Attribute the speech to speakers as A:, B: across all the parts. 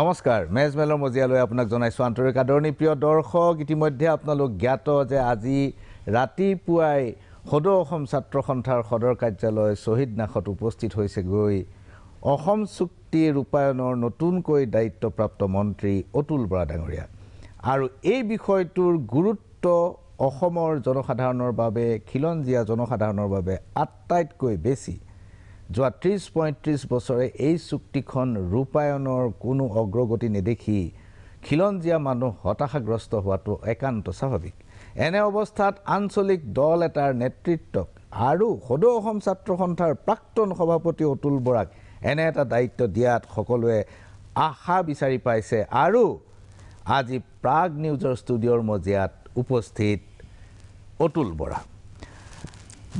A: নমস্কাৰ মেজমেলৰ মজিয়ালৈ আপোনাক জনাইছোঁ আন্তৰিক আদৰণি প্ৰিয় দৰ্শক ইতিমধ্যে আপোনালোক জ্ঞাত যে আজি ৰাতিপুৱাই সদৌ অসম ছাত্ৰ সন্থাৰ সদৰ কাৰ্যালয় শ্বহীদ নাশত উপস্থিত হৈছেগৈ অসম চুক্তি ৰূপায়ণৰ নতুনকৈ দায়িত্বপ্ৰাপ্ত মন্ত্ৰী অতুল বৰা ডাঙৰীয়া আৰু এই বিষয়টোৰ গুৰুত্ব অসমৰ জনসাধাৰণৰ বাবে খিলঞ্জীয়া জনসাধাৰণৰ বাবে আটাইতকৈ বেছি যোৱা ত্ৰিছ পঁয়ত্ৰিছ বছৰে এই চুক্তিখন ৰূপায়ণৰ কোনো অগ্ৰগতি নেদেখি খিলঞ্জীয়া মানুহ হতাশাগ্ৰস্ত হোৱাটো একান্ত স্বাভাৱিক এনে অৱস্থাত আঞ্চলিক দল এটাৰ নেতৃত্বক আৰু সদৌ অসম ছাত্ৰ সন্থাৰ প্ৰাক্তন সভাপতি অতুল বৰাক এনে এটা দায়িত্ব দিয়াত সকলোৱে আশা বিচাৰি পাইছে আৰু আজি প্ৰাগ নিউজৰ ষ্টুডিঅ'ৰ মজিয়াত উপস্থিত অতুল বৰা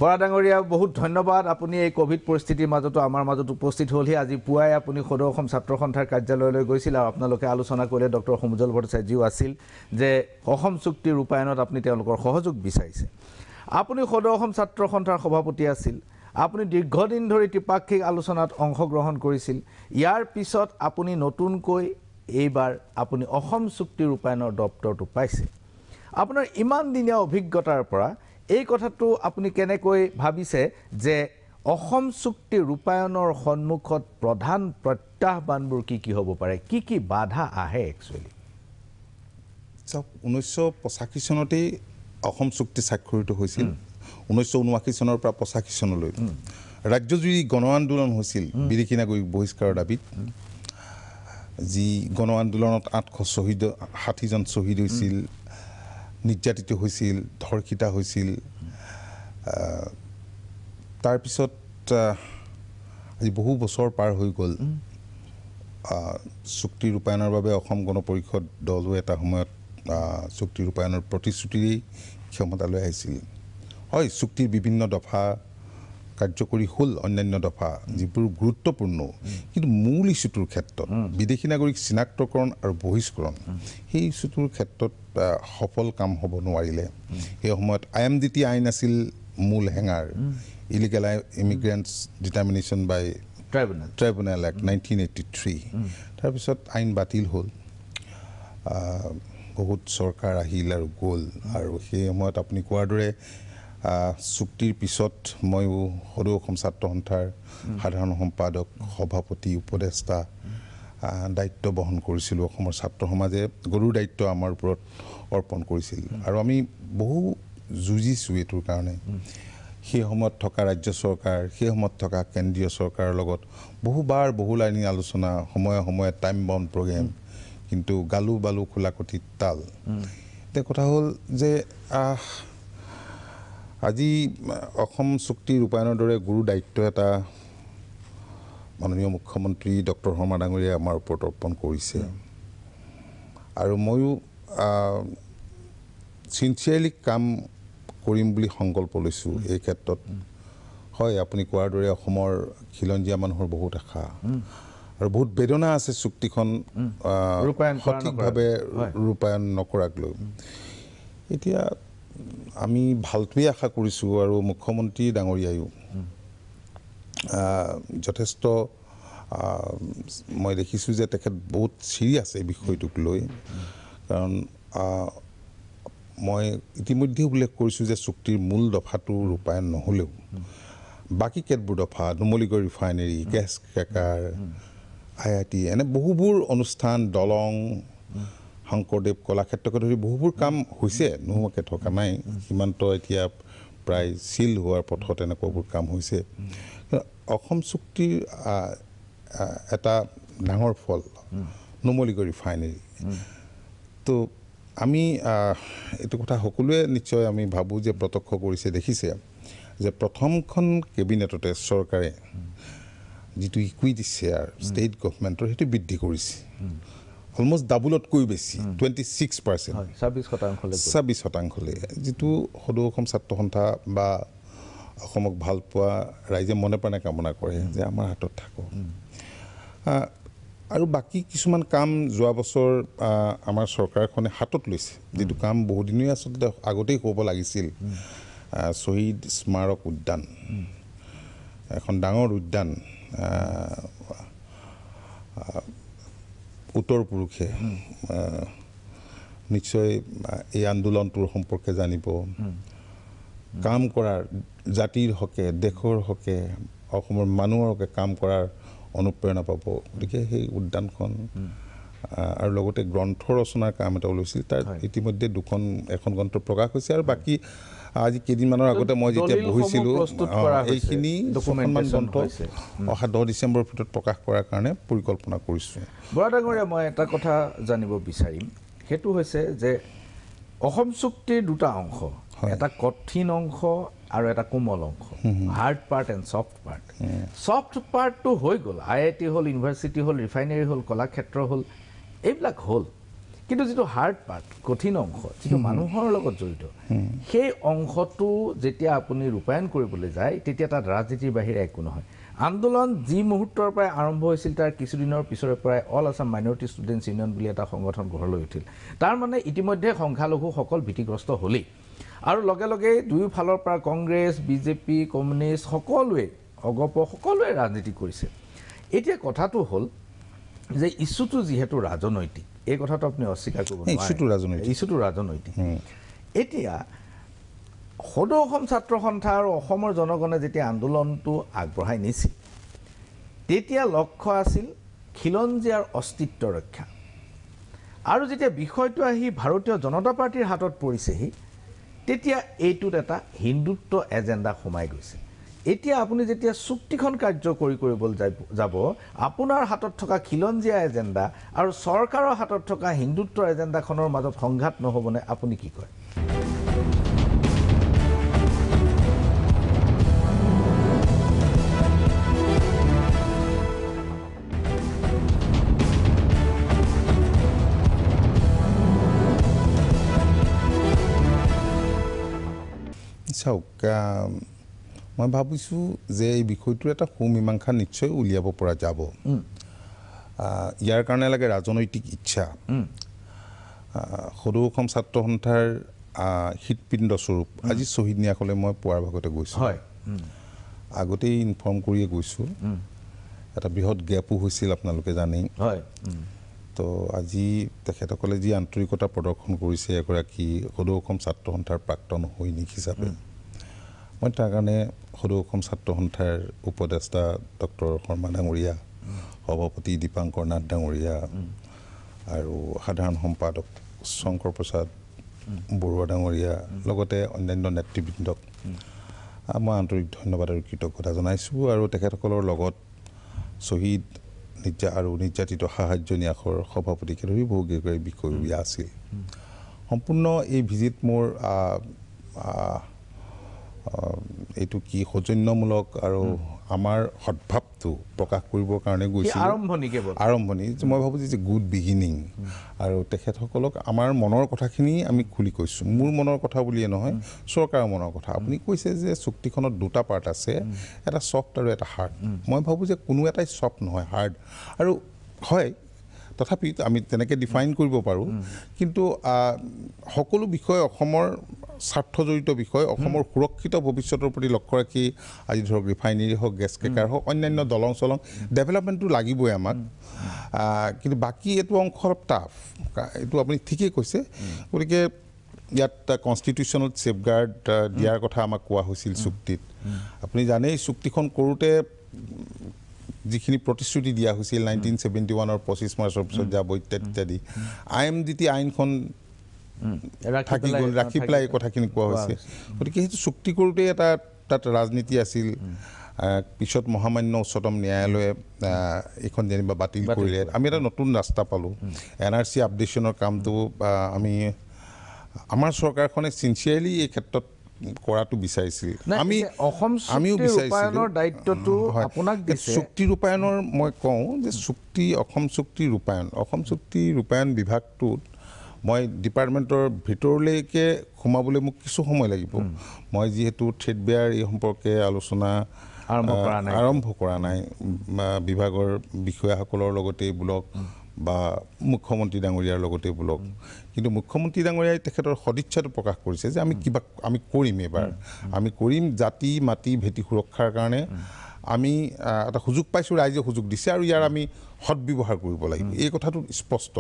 A: বৰা ডাঙৰীয়া বহুত ধন্যবাদ আপুনি এই কভিড পৰিস্থিতিৰ মাজতো আমাৰ মাজত উপস্থিত হ'লহি আজি পুৱাই আপুনি সদৌ অসম ছাত্ৰ সন্থাৰ কাৰ্যালয়লৈ গৈছিল আৰু আপোনালোকে আলোচনা কৰিলে ডক্টৰ সমুজল ভট্টাচাৰ্যও আছিল যে অসম চুক্তি ৰূপায়ণত আপুনি তেওঁলোকৰ সহযোগ বিচাৰিছে আপুনি সদৌ অসম ছাত্ৰ সন্থাৰ সভাপতি আছিল আপুনি দীৰ্ঘদিন ধৰি ত্ৰিপাক্ষিক আলোচনাত অংশগ্ৰহণ কৰিছিল ইয়াৰ পিছত আপুনি নতুনকৈ এইবাৰ আপুনি অসম চুক্তি ৰূপায়ণৰ দপ্তৰটো পাইছে আপোনাৰ ইমান দিনীয়া অভিজ্ঞতাৰ পৰা এই কথাটো আপুনি কেনেকৈ ভাবিছে যে অসম চুক্তি ৰূপায়ণৰ সন্মুখত প্ৰধান প্ৰত্যাহ্বানবোৰ কি কি হ'ব পাৰে কি কি বাধা আহে
B: একচুৱেলি
C: চাওক ঊনৈছশ পঁচাশী চনতেই অসম চুক্তি স্বাক্ষৰিত হৈছিল ঊনৈছশ ঊনআশী চনৰ পৰা পঁচাশী চনলৈ ৰাজ্যজুৰি গণ আন্দোলন হৈছিল বিদেশী নাগৰিক বহিষ্কাৰৰ দাবীত যি গণ আন্দোলনত আঠশ শ্বহীদ ষাঠিজন শ্বহীদ হৈছিল নিৰ্যাতিত হৈছিল ধৰ্ষিতা হৈছিল তাৰপিছত আজি বহু বছৰ পাৰ হৈ গ'ল চুক্তি ৰূপায়ণৰ বাবে অসম গণ পৰিষদ দলো এটা সময়ত চুক্তি ৰূপায়ণৰ প্ৰতিশ্ৰুতিৰেই ক্ষমতালৈ আহিছিল হয় চুক্তিৰ বিভিন্ন দফা কাৰ্যকৰী হ'ল অন্যান্য দফা যিবোৰ গুৰুত্বপূৰ্ণ কিন্তু মূল ইছ্যুটোৰ ক্ষেত্ৰত বিদেশী নাগৰিক চিনাক্তকৰণ আৰু বহিষ্কৰণ সেই ইছ্যুটোৰ ক্ষেত্ৰত সফল কাম হ'ব নোৱাৰিলে সেই সময়ত আই এম ডি টি আইন আছিল মূল হেঙাৰ ইলিগেল আই immigrants determination by tribunal tribunal act nineteen eighty three তাৰপিছত আইন বাতিল হ'ল বহুত চৰকাৰ আহিল আৰু গ'ল আৰু সেই সময়ত আপুনি কোৱাৰ দৰে চুক্তিৰ পিছত ময়ো সদৌ অসম ছাত্ৰ সন্থাৰ সাধাৰণ সম্পাদক সভাপতি উপদেষ্টা দায়িত্ব বহন কৰিছিলোঁ অসমৰ ছাত্ৰ সমাজে গৰুৰ দায়িত্ব আমাৰ ওপৰত অৰ্পণ কৰিছিল আৰু আমি বহু যুঁজিছোঁ এইটোৰ কাৰণে সেই সময়ত থকা ৰাজ্য চৰকাৰ সেই সময়ত থকা কেন্দ্ৰীয় চৰকাৰৰ লগত বহুবাৰ বহু লাইনী আলোচনা সময়ে সময়ে টাইম বন প্ৰগ্ৰেম কিন্তু গালো বালো খোলা তাল এতিয়া কথা হ'ল যে আজি অসম চুক্তি ৰূপায়ণৰ দৰে গুৰু দায়িত্ব এটা মাননীয় মুখ্যমন্ত্ৰী ডক্টৰ শৰ্মা ডাঙৰীয়াই আমাৰ ওপৰত অৰ্পণ কৰিছে আৰু ময়ো চিনচিয়াৰলি কাম কৰিম বুলি সংকল্প লৈছোঁ এই ক্ষেত্ৰত হয় আপুনি কোৱাৰ দৰে অসমৰ খিলঞ্জীয়া মানুহৰ বহুত আশা আৰু বহুত বেদনা আছে চুক্তিখন সঠিকভাৱে ৰূপায়ণ নকৰাক লৈ এতিয়া আমি ভালটোৱে আশা কৰিছোঁ আৰু মুখ্যমন্ত্ৰী ডাঙৰীয়াইও যথেষ্ট মই দেখিছোঁ যে তেখেত বহুত চিৰিয়াছ এই বিষয়টোক লৈ কাৰণ মই ইতিমধ্যে উল্লেখ কৰিছোঁ যে চুক্তিৰ মূল দফাটো ৰূপায়ণ নহ'লেও বাকী কেতবোৰ দফা Numaligarh refinery gas cracker I I T এনে বহুবোৰ অনুষ্ঠান দলং শংকৰদেৱ কলাক্ষেত্ৰকে ধৰি বহুবোৰ কাম হৈছে নোহোৱাকৈ থকা নাই সিমান্ত এতিয়া প্ৰায় চিল হোৱাৰ পথত এনেকুৱাবোৰ কাম হৈছে অসম চুক্তিৰ এটা ডাঙৰ ফল নুমলীগড়ি ফাইনেৰী তো আমি এইটো কথা সকলোৱে নিশ্চয় আমি ভাবোঁ যে প্ৰত্যক্ষ কৰিছে দেখিছে যে প্ৰথমখন কেবিনেটতে চৰকাৰে যিটো ইকুইটি শ্বেয়াৰ ষ্টেট গভমেণ্টৰ সেইটো বৃদ্ধি কৰিছে অলমষ্ট ডাবলতকৈ বেছি টুৱেণ্টি ছিক্স পাৰ্চেণ্ট ছাব্বিছ শতাংশ ছাব্বিছ শতাংশলৈ যিটো সদৌ অসম ছাত্ৰ সন্থা বা অসমক ভাল পোৱা ৰাইজে মনে প্ৰাণে কামনা কৰে যে আমাৰ হাতত থাকক আৰু বাকী কিছুমান কাম যোৱা বছৰ আমাৰ চৰকাৰখনে হাতত লৈছে যিটো কাম বহুদিনেই আচলতে আগতেই হ'ব লাগিছিল শ্বহীদ স্মাৰক উদ্যান এখন ডাঙৰ উদ্যান উত্তৰ পুৰুষে নিশ্চয় এই আন্দোলনটোৰ সম্পৰ্কে জানিব কাম কৰাৰ জাতিৰ হকে দেশৰ হকে অসমৰ মানুহৰ হকে কাম কৰাৰ অনুপ্ৰেৰণা পাব গতিকে সেই উদ্যানখন আৰু লগতে গ্ৰন্থ ৰচনাৰ কাম এটা ওলাইছিল তাৰ ইতিমধ্যে দুখন এখন গ্ৰন্থ প্ৰকাশ হৈছে আৰু বাকী আজি কেইদিনমানৰ আগতে মই যেতিয়া বহিছিলোঁ এইখিনি অহা দহ ডিচেম্বৰৰ ভিতৰত প্ৰকাশ কৰাৰ কাৰণে পৰিকল্পনা কৰিছোঁ বৰা ডাঙৰীয়া মই এটা কথা জানিব বিচাৰিম সেইটো হৈছে যে অসম চুক্তিৰ দুটা অংশ এটা
A: কঠিন অংশ আৰু এটা কোমল অংশ hard part and soft part soft পাৰ্টটো হৈ গ'ল আই আই টি হ'ল ইউনিভাৰ্চিটি হ'ল ৰিফাইনেৰী হ'ল কলাক্ষেত্ৰ হ'ল এইবিলাক হ'ল কিন্তু যিটো হাৰ্ড পাৰ্ট কঠিন অংশ যিটো মানুহৰ লগত জড়িত সেই অংশটো যেতিয়া আপুনি ৰূপায়ণ কৰিবলৈ যায় তেতিয়া তাত ৰাজনীতিৰ বাহিৰে একো নহয় আন্দোলন যি মুহূৰ্তৰ পৰাই আৰম্ভ হৈছিল তাৰ কিছুদিনৰ পিছৰে পৰাই all Assam minority students union বুলি এটা সংগঠন গঢ় লৈ উঠিল তাৰমানে ইতিমধ্যে সংখ্যালঘুসকল ভীতিগ্ৰস্ত হ'লেই আৰু লগে লগে দুয়োফালৰ পৰা কংগ্ৰেছ বিজেপি কমিউনিষ্ট সকলোৱে অগপ সকলোৱে ৰাজনীতি কৰিছে এতিয়া কথাটো হ'ল যে ইছ্যুটো যিহেতু ৰাজনৈতিক এই কথাটো আপুনি অস্বীকাৰ কৰিব ইছ্যুটো ৰাজনৈতিক ইছ্যুটো ৰাজনৈতিক এতিয়া সদৌ অসম ছাত্ৰ সন্থা আৰু অসমৰ জনগণে যেতিয়া আন্দোলনটো আগবঢ়াই নিছিল তেতিয়া লক্ষ্য আছিল খিলঞ্জীয়াৰ অস্তিত্ব ৰক্ষা আৰু যেতিয়া বিষয়টো আহি ভাৰতীয় জনতা পাৰ্টীৰ হাতত পৰিছেহি তেতিয়া এইটোত এটা হিন্দুত্ব এজেণ্ডা সোমাই গৈছে এতিয়া আপুনি যেতিয়া চুক্তিখন কাৰ্যকৰী কৰিবলৈ যাব আপোনাৰ হাতত থকা খিলঞ্জীয়া এজেণ্ডা আৰু চৰকাৰৰ হাতত থকা হিন্দুত্বৰ এজেণ্ডাখনৰ মাজত সংঘাত নহ'বনে আপুনি কি কয়
C: চাওক মই ভাবিছোঁ যে এই বিষয়টোৰ এটা সুমীমাংসা নিশ্চয় উলিয়াব পৰা যাব ইয়াৰ কাৰণে লাগে ৰাজনৈতিক ইচ্ছা সদৌ অসম ছাত্ৰ সন্থাৰ হৃদপিণ্ডস্বৰূপ আজি শ্বহীদ নিয়াসলৈ মই পোৱাৰ ভাগতে গৈছোঁ হয় আগতেই ইনফৰ্ম কৰিয়ে গৈছোঁ এটা বৃহৎ গেপো হৈছিল আপোনালোকে জানেই হয় তো আজি তেখেতসকলে যি আন্তৰিকতা প্ৰদৰ্শন কৰিছে এগৰাকী সদৌ অসম ছাত্ৰ সন্থাৰ প্ৰাক্তন সৈনিক হিচাপে মই তাৰ কাৰণে সদৌ অসম ছাত্ৰ সন্থাৰ উপদেষ্টা ডক্টৰ শৰ্মা ডাঙৰীয়া সভাপতি দীপাংকৰ নাথ ডাঙৰীয়া আৰু সাধাৰণ সম্পাদক শংকৰ প্ৰসাদ বৰুৱা ডাঙৰীয়া লগতে অন্যান্য নেতৃবৃন্দক মই আন্তৰিক ধন্যবাদ আৰু কৃতজ্ঞতা জনাইছোঁ আৰু তেখেতসকলৰ লগত শ্বহীদ নিৰ্যা আৰু নিৰ্যাতিত সাহায্য ন্যাসৰ সভাপতিকে ধৰি বহুকেইগৰাকী বিষয়বীয়া আছিল সম্পূৰ্ণ এই ভিজিট মোৰ এইটো কি সৌজন্যমূলক আৰু আমাৰ সদ্ভাৱটো প্ৰকাশ কৰিবৰ কাৰণে গৈছিল আৰম্ভণি আৰম্ভণি মই ভাবোঁ যে গুড বিগিনিং আৰু তেখেতসকলক আমাৰ মনৰ কথাখিনি আমি খুলি কৈছোঁ মোৰ মনৰ কথা বুলিয়ে নহয় চৰকাৰৰ মনৰ কথা আপুনি কৈছে যে চুক্তিখনত দুটা পাৰ্ট আছে এটা ছফ্ট আৰু এটা হাৰ্ড মই ভাবোঁ যে কোনো এটাই ছফ্ট নহয় হাৰ্ড আৰু হয় তথাপি আমি তেনেকৈ ডিফাইন কৰিব পাৰোঁ কিন্তু সকলো বিষয় অসমৰ স্বাৰ্থজড়িত বিষয় অসমৰ সুৰক্ষিত ভৱিষ্যতৰ প্ৰতি লক্ষ্য ৰাখি আজি ধৰক ৰিফাইনেৰী হওক গেছ কেকাৰ হওক অন্যান্য দলং চলং ডেভেলপমেণ্টটো লাগিবই আমাক কিন্তু বাকী এইটো অংশ টাফ এইটো আপুনি ঠিকেই কৈছে গতিকে ইয়াত কনষ্টিটিউশ্যনত ছেফগাৰ্ড দিয়াৰ কথা আমাক কোৱা হৈছিল চুক্তিত আপুনি জানেই চুক্তিখন কৰোঁতে যিখিনি প্ৰতিশ্ৰুতি দিয়া হৈছিল নাইনটিন ছেভেণ্টি ওৱানৰ পঁচিছ মাৰ্চৰ পিছত যাব ইত্যাদি ইত্যাদি আই এম ডি টি আইনখন থাকি গ'ল ৰাখি পেলাই এই কথাখিনি কোৱা হৈছে গতিকে সেইটো চুক্তি কৰোঁতে এটা তাত ৰাজনীতি আছিল পিছত মহামান্য উচ্চতম ন্যায়ালয়ে এইখন যেনিবা বাতিল কৰিলে আমি এটা নতুন ৰাস্তা পালোঁ এন আৰ চি আপডেশ্যনৰ কামটো আমি আমাৰ চৰকাৰখনে চিনচিয়াৰলি এই ক্ষেত্ৰত কৰাটো বিচাৰিছিল
B: আমি অসম আমিও বিচাৰিছিলোঁ দায়িত্বটো আপোনাক চুক্তি
C: ৰূপায়ণৰ মই কওঁ যে চুক্তি অসম চুক্তি ৰূপায়ণ অসম চুক্তি ৰূপায়ণ বিভাগটোত মই ডিপাৰ্টমেণ্টৰ ভিতৰলৈকে সোমাবলৈ মোক কিছু সময় লাগিব মই যিহেতু থ্ৰেড বেয়াৰ এই সম্পৰ্কে আলোচনা আৰম্ভ কৰা নাই বিভাগৰ বিষয়াসকলৰ লগতে ব্লক বা মুখ্যমন্ত্ৰী ডাঙৰীয়াৰ লগতে বোলক কিন্তু মুখ্যমন্ত্ৰী ডাঙৰীয়াই তেখেতৰ সদিচ্ছাটো প্ৰকাশ কৰিছে যে আমি কিবা আমি কৰিম এইবাৰ আমি কৰিম জাতি মাটি ভেটি সুৰক্ষাৰ কাৰণে আমি এটা সুযোগ পাইছোঁ ৰাইজে সুযোগ দিছে আৰু ইয়াৰ আমি সদ কৰিব লাগিব এই কথাটো স্পষ্ট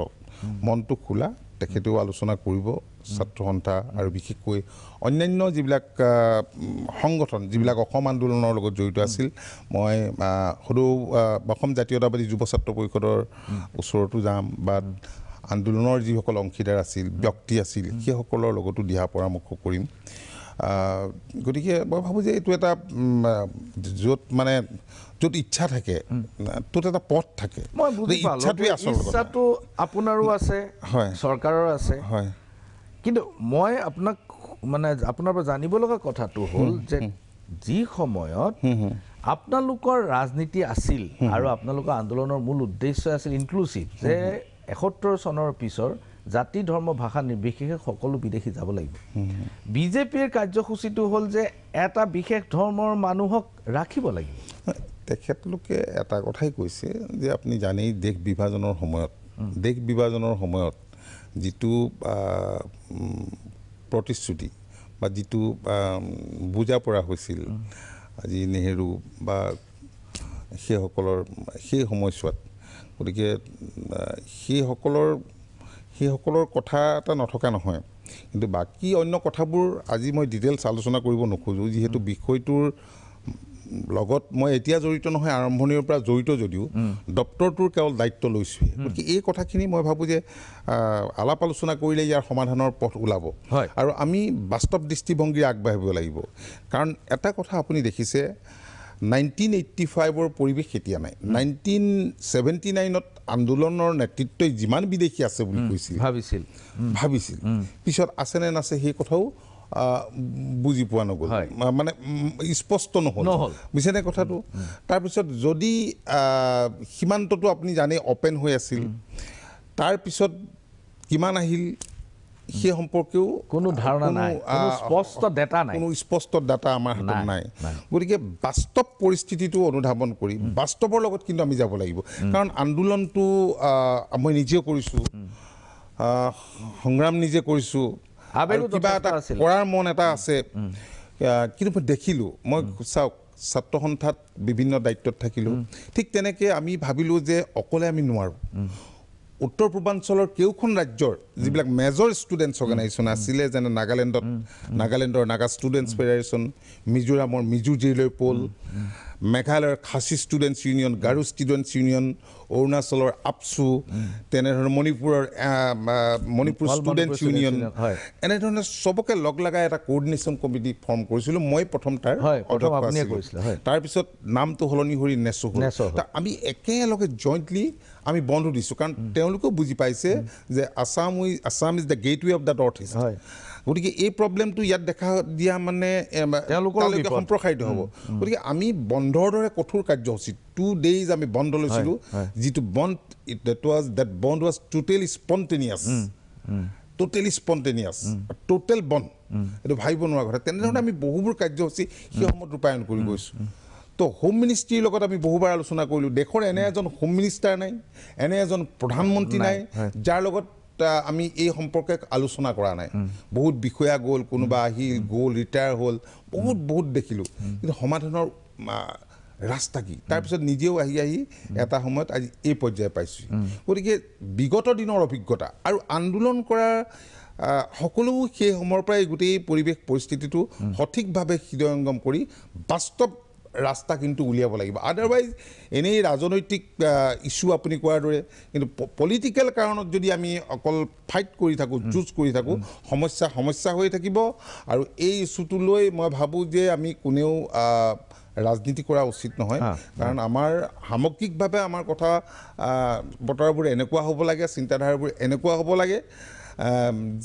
C: মনটো খোলা তেখেতেও আলোচনা কৰিব ছাত্ৰ সন্থা আৰু বিশেষকৈ অন্যান্য যিবিলাক সংগঠন যিবিলাক অসম আন্দোলনৰ লগত জড়িত আছিল মই সদৌ অসম জাতীয়তাবাদী যুৱ ছাত্ৰ পৰিষদৰ ওচৰতো যাম বা আন্দোলনৰ যিসকল অংশীদাৰ আছিল ব্যক্তি আছিল সেইসকলৰ লগতো দিহা পৰামৰ্শ কৰিম গতিকে মই ভাবোঁ যে এইটো এটা য'ত মানে য'ত ইচ্ছা থাকে ত'ত এটা পথ থাকে মই বুজি পালো ইচ্ছাটো
D: আপোনাৰো আছে
C: হয়
A: চৰকাৰৰ আছে হয় কিন্তু মই আপোনাক মানে আপোনাৰ পৰা জানিব লগা কথাটো হ'ল যে যি সময়ত আপোনালোকৰ ৰাজনীতি আছিল আৰু আপোনালোকৰ আন্দোলনৰ মূল উদ্দেশ্য আছিল ইনক্লুচিভ যে এসত্তৰ চনৰ পিছৰ জাতি ধৰ্ম ভাষা নিৰ্বিশেষে সকলো বিদেশী যাব লাগিব বিজেপিৰ কাৰ্যসূচীটো হ'ল যে এটা বিশেষ ধৰ্মৰ মানুহক ৰাখিব লাগিব
C: তেখেতলোকে এটা কথাই কৈছে যে আপুনি জানেই দেশ বিভাজনৰ সময়ত দেশ বিভাজনৰ সময়ত যিটো প্ৰতিশ্ৰুতি বা যিটো বুজা পৰা হৈছিল আজি নেহেৰু বা সেইসকলৰ সেই সময়ছোৱাত গতিকে সেইসকলৰ সেইসকলৰ কথা এটা নথকা নহয় কিন্তু বাকী অন্য কথাবোৰ আজি মই ডিটেইলছ আলোচনা কৰিব নোখোজোঁ যিহেতু বিষয়টোৰ লগত মই এতিয়া জড়িত নহয় আৰম্ভণিৰ পৰা জড়িত যদিও দপ্তৰটোৰ কেৱল দায়িত্ব লৈছোঁহে গতিকে এই কথাখিনি মই ভাবোঁ যে আলাপ আলোচনা কৰিলে ইয়াৰ সমাধানৰ পথ ওলাব হয় আৰু আমি বাস্তৱ দৃষ্টিভংগী আগবাঢ়িব লাগিব কাৰণ এটা কথা আপুনি দেখিছে নাইনটিন এইটটি ফাইভৰ পৰিৱেশ এতিয়া নাই নাইনটিন চেভেণ্টি নাইনত আন্দোলনৰ নেতৃত্বই যিমান বিদেশী আছে বুলি কৈছিল ভাবিছিল ভাবিছিল পিছত আছেনে নাছে সেই কথাও বুজি পোৱা নগ'ল মানে স্পষ্ট নহ'ল নহ'ল বুজিছেনে কথাটো তাৰপিছত যদি সীমান্তটো আপুনি জানেই অপেন হৈ আছিল তাৰপিছত কিমান আহিল সেই সম্পৰ্কেও কোনো ধাৰণা নাই স্পষ্ট ডাটা নাই কোনো স্পষ্ট ডাটা আমাৰ হাতত নাই গতিকে বাস্তৱ পৰিস্থিতিটো অনুধাৱন কৰি বাস্তৱৰ লগত কিন্তু আমি যাব লাগিব কাৰণ আন্দোলনটো মই নিজে কৰিছোঁ সংগ্ৰাম নিজে কৰিছোঁ কৰাৰ মন এটা আছে কিন্তু মই দেখিলোঁ মই চাওক ছাত্ৰ সন্থাত বিভিন্ন দায়িত্বত থাকিলোঁ ঠিক তেনেকৈ আমি ভাবিলোঁ যে অকলে আমি নোৱাৰোঁ উত্তৰ পূৰ্বাঞ্চলৰ কেওখন ৰাজ্যৰ যিবিলাক মেজৰ ষ্টুডেণ্টছ অৰ্গেনাইজেশ্যন আছিলে যেনে নাগালেণ্ডত নাগালেণ্ডৰ নাগা ষ্টুডেণ্টছ ফেডাৰেশ্যন মিজোৰামৰ মিজো জিৰলৈ পল মেঘালয়ৰ Khasi students union Garo students union অৰুণাচলৰ আপচু তেনেধৰণৰ মণিপুৰৰ মণিপুৰ ষ্টুডেণ্টছ ইউনিয়ন এনেধৰণে চবকে লগ লগাই এটা কৰ্ডিনেশ্যন কমিটি ফৰ্ম কৰিছিলোঁ মই প্ৰথম তাৰ তাৰপিছত নামটো সলনি কৰি নেচো আমি একেলগে জইণ্টলি আমি বন্ধ দিছোঁ কাৰণ তেওঁলোকেও বুজি পাইছে যে Assam we Assam is the gateway of the North East গতিকে এই প্ৰব্লেমটো ইয়াত দেখা দিয়া মানে তেওঁলোকৰ সম্প্ৰসাৰিত হ'ব গতিকে আমি বন্ধৰ দৰে কঠোৰ কাৰ্যসূচী টু ডেইজ আমি বন্ধ লৈছিলোঁ যিটো bandh that was that bandh was total spontaneous totally spontaneous total bandh এইটো ভাবিব নোৱাৰা কথা তেনেধৰণে আমি বহুবোৰ কাৰ্যসূচী সেই সময়ত ৰূপায়ণ কৰি গৈছোঁ তো হোম মিনিষ্ট্ৰীৰ লগত আমি বহুবাৰ আলোচনা কৰিলোঁ দেশৰ এনে এজন হোম মিনিষ্টাৰ নাই এনে এজন প্ৰধানমন্ত্ৰী নাই যাৰ লগত এটা আমি এই সম্পৰ্কে আলোচনা কৰা নাই বহুত বিষয়া গ'ল কোনোবা আহিল গ'ল ৰিটায়াৰ হ'ল বহুত বহুত দেখিলোঁ কিন্তু সমাধানৰ ৰাস্তা কি তাৰপিছত নিজেও আহি আহি এটা সময়ত আজি এই পৰ্যায় পাইছোঁহি গতিকে বিগত দিনৰ অভিজ্ঞতা আৰু আন্দোলন কৰাৰ সকলো সেই সময়ৰ পৰাই গোটেই পৰিৱেশ পৰিস্থিতিটো সঠিকভাৱে হৃদয়ংগম কৰি বাস্তৱ ৰাস্তা কিন্তু উলিয়াব লাগিব আদাৰৱাইজ এনেই ৰাজনৈতিক ইছ্যু আপুনি কোৱাৰ দৰে কিন্তু পলিটিকেল কাৰণত যদি আমি অকল ফাইট কৰি থাকোঁ যুঁজ কৰি থাকোঁ সমস্যা সমস্যা হৈ থাকিব আৰু এই ইছ্যুটো লৈ মই ভাবোঁ যে আমি কোনেও ৰাজনীতি কৰা উচিত নহয় কাৰণ আমাৰ সামগ্ৰিকভাৱে আমাৰ কথা বতৰাবোৰ এনেকুৱা হ'ব লাগে চিন্তাধাৰাবোৰ এনেকুৱা হ'ব লাগে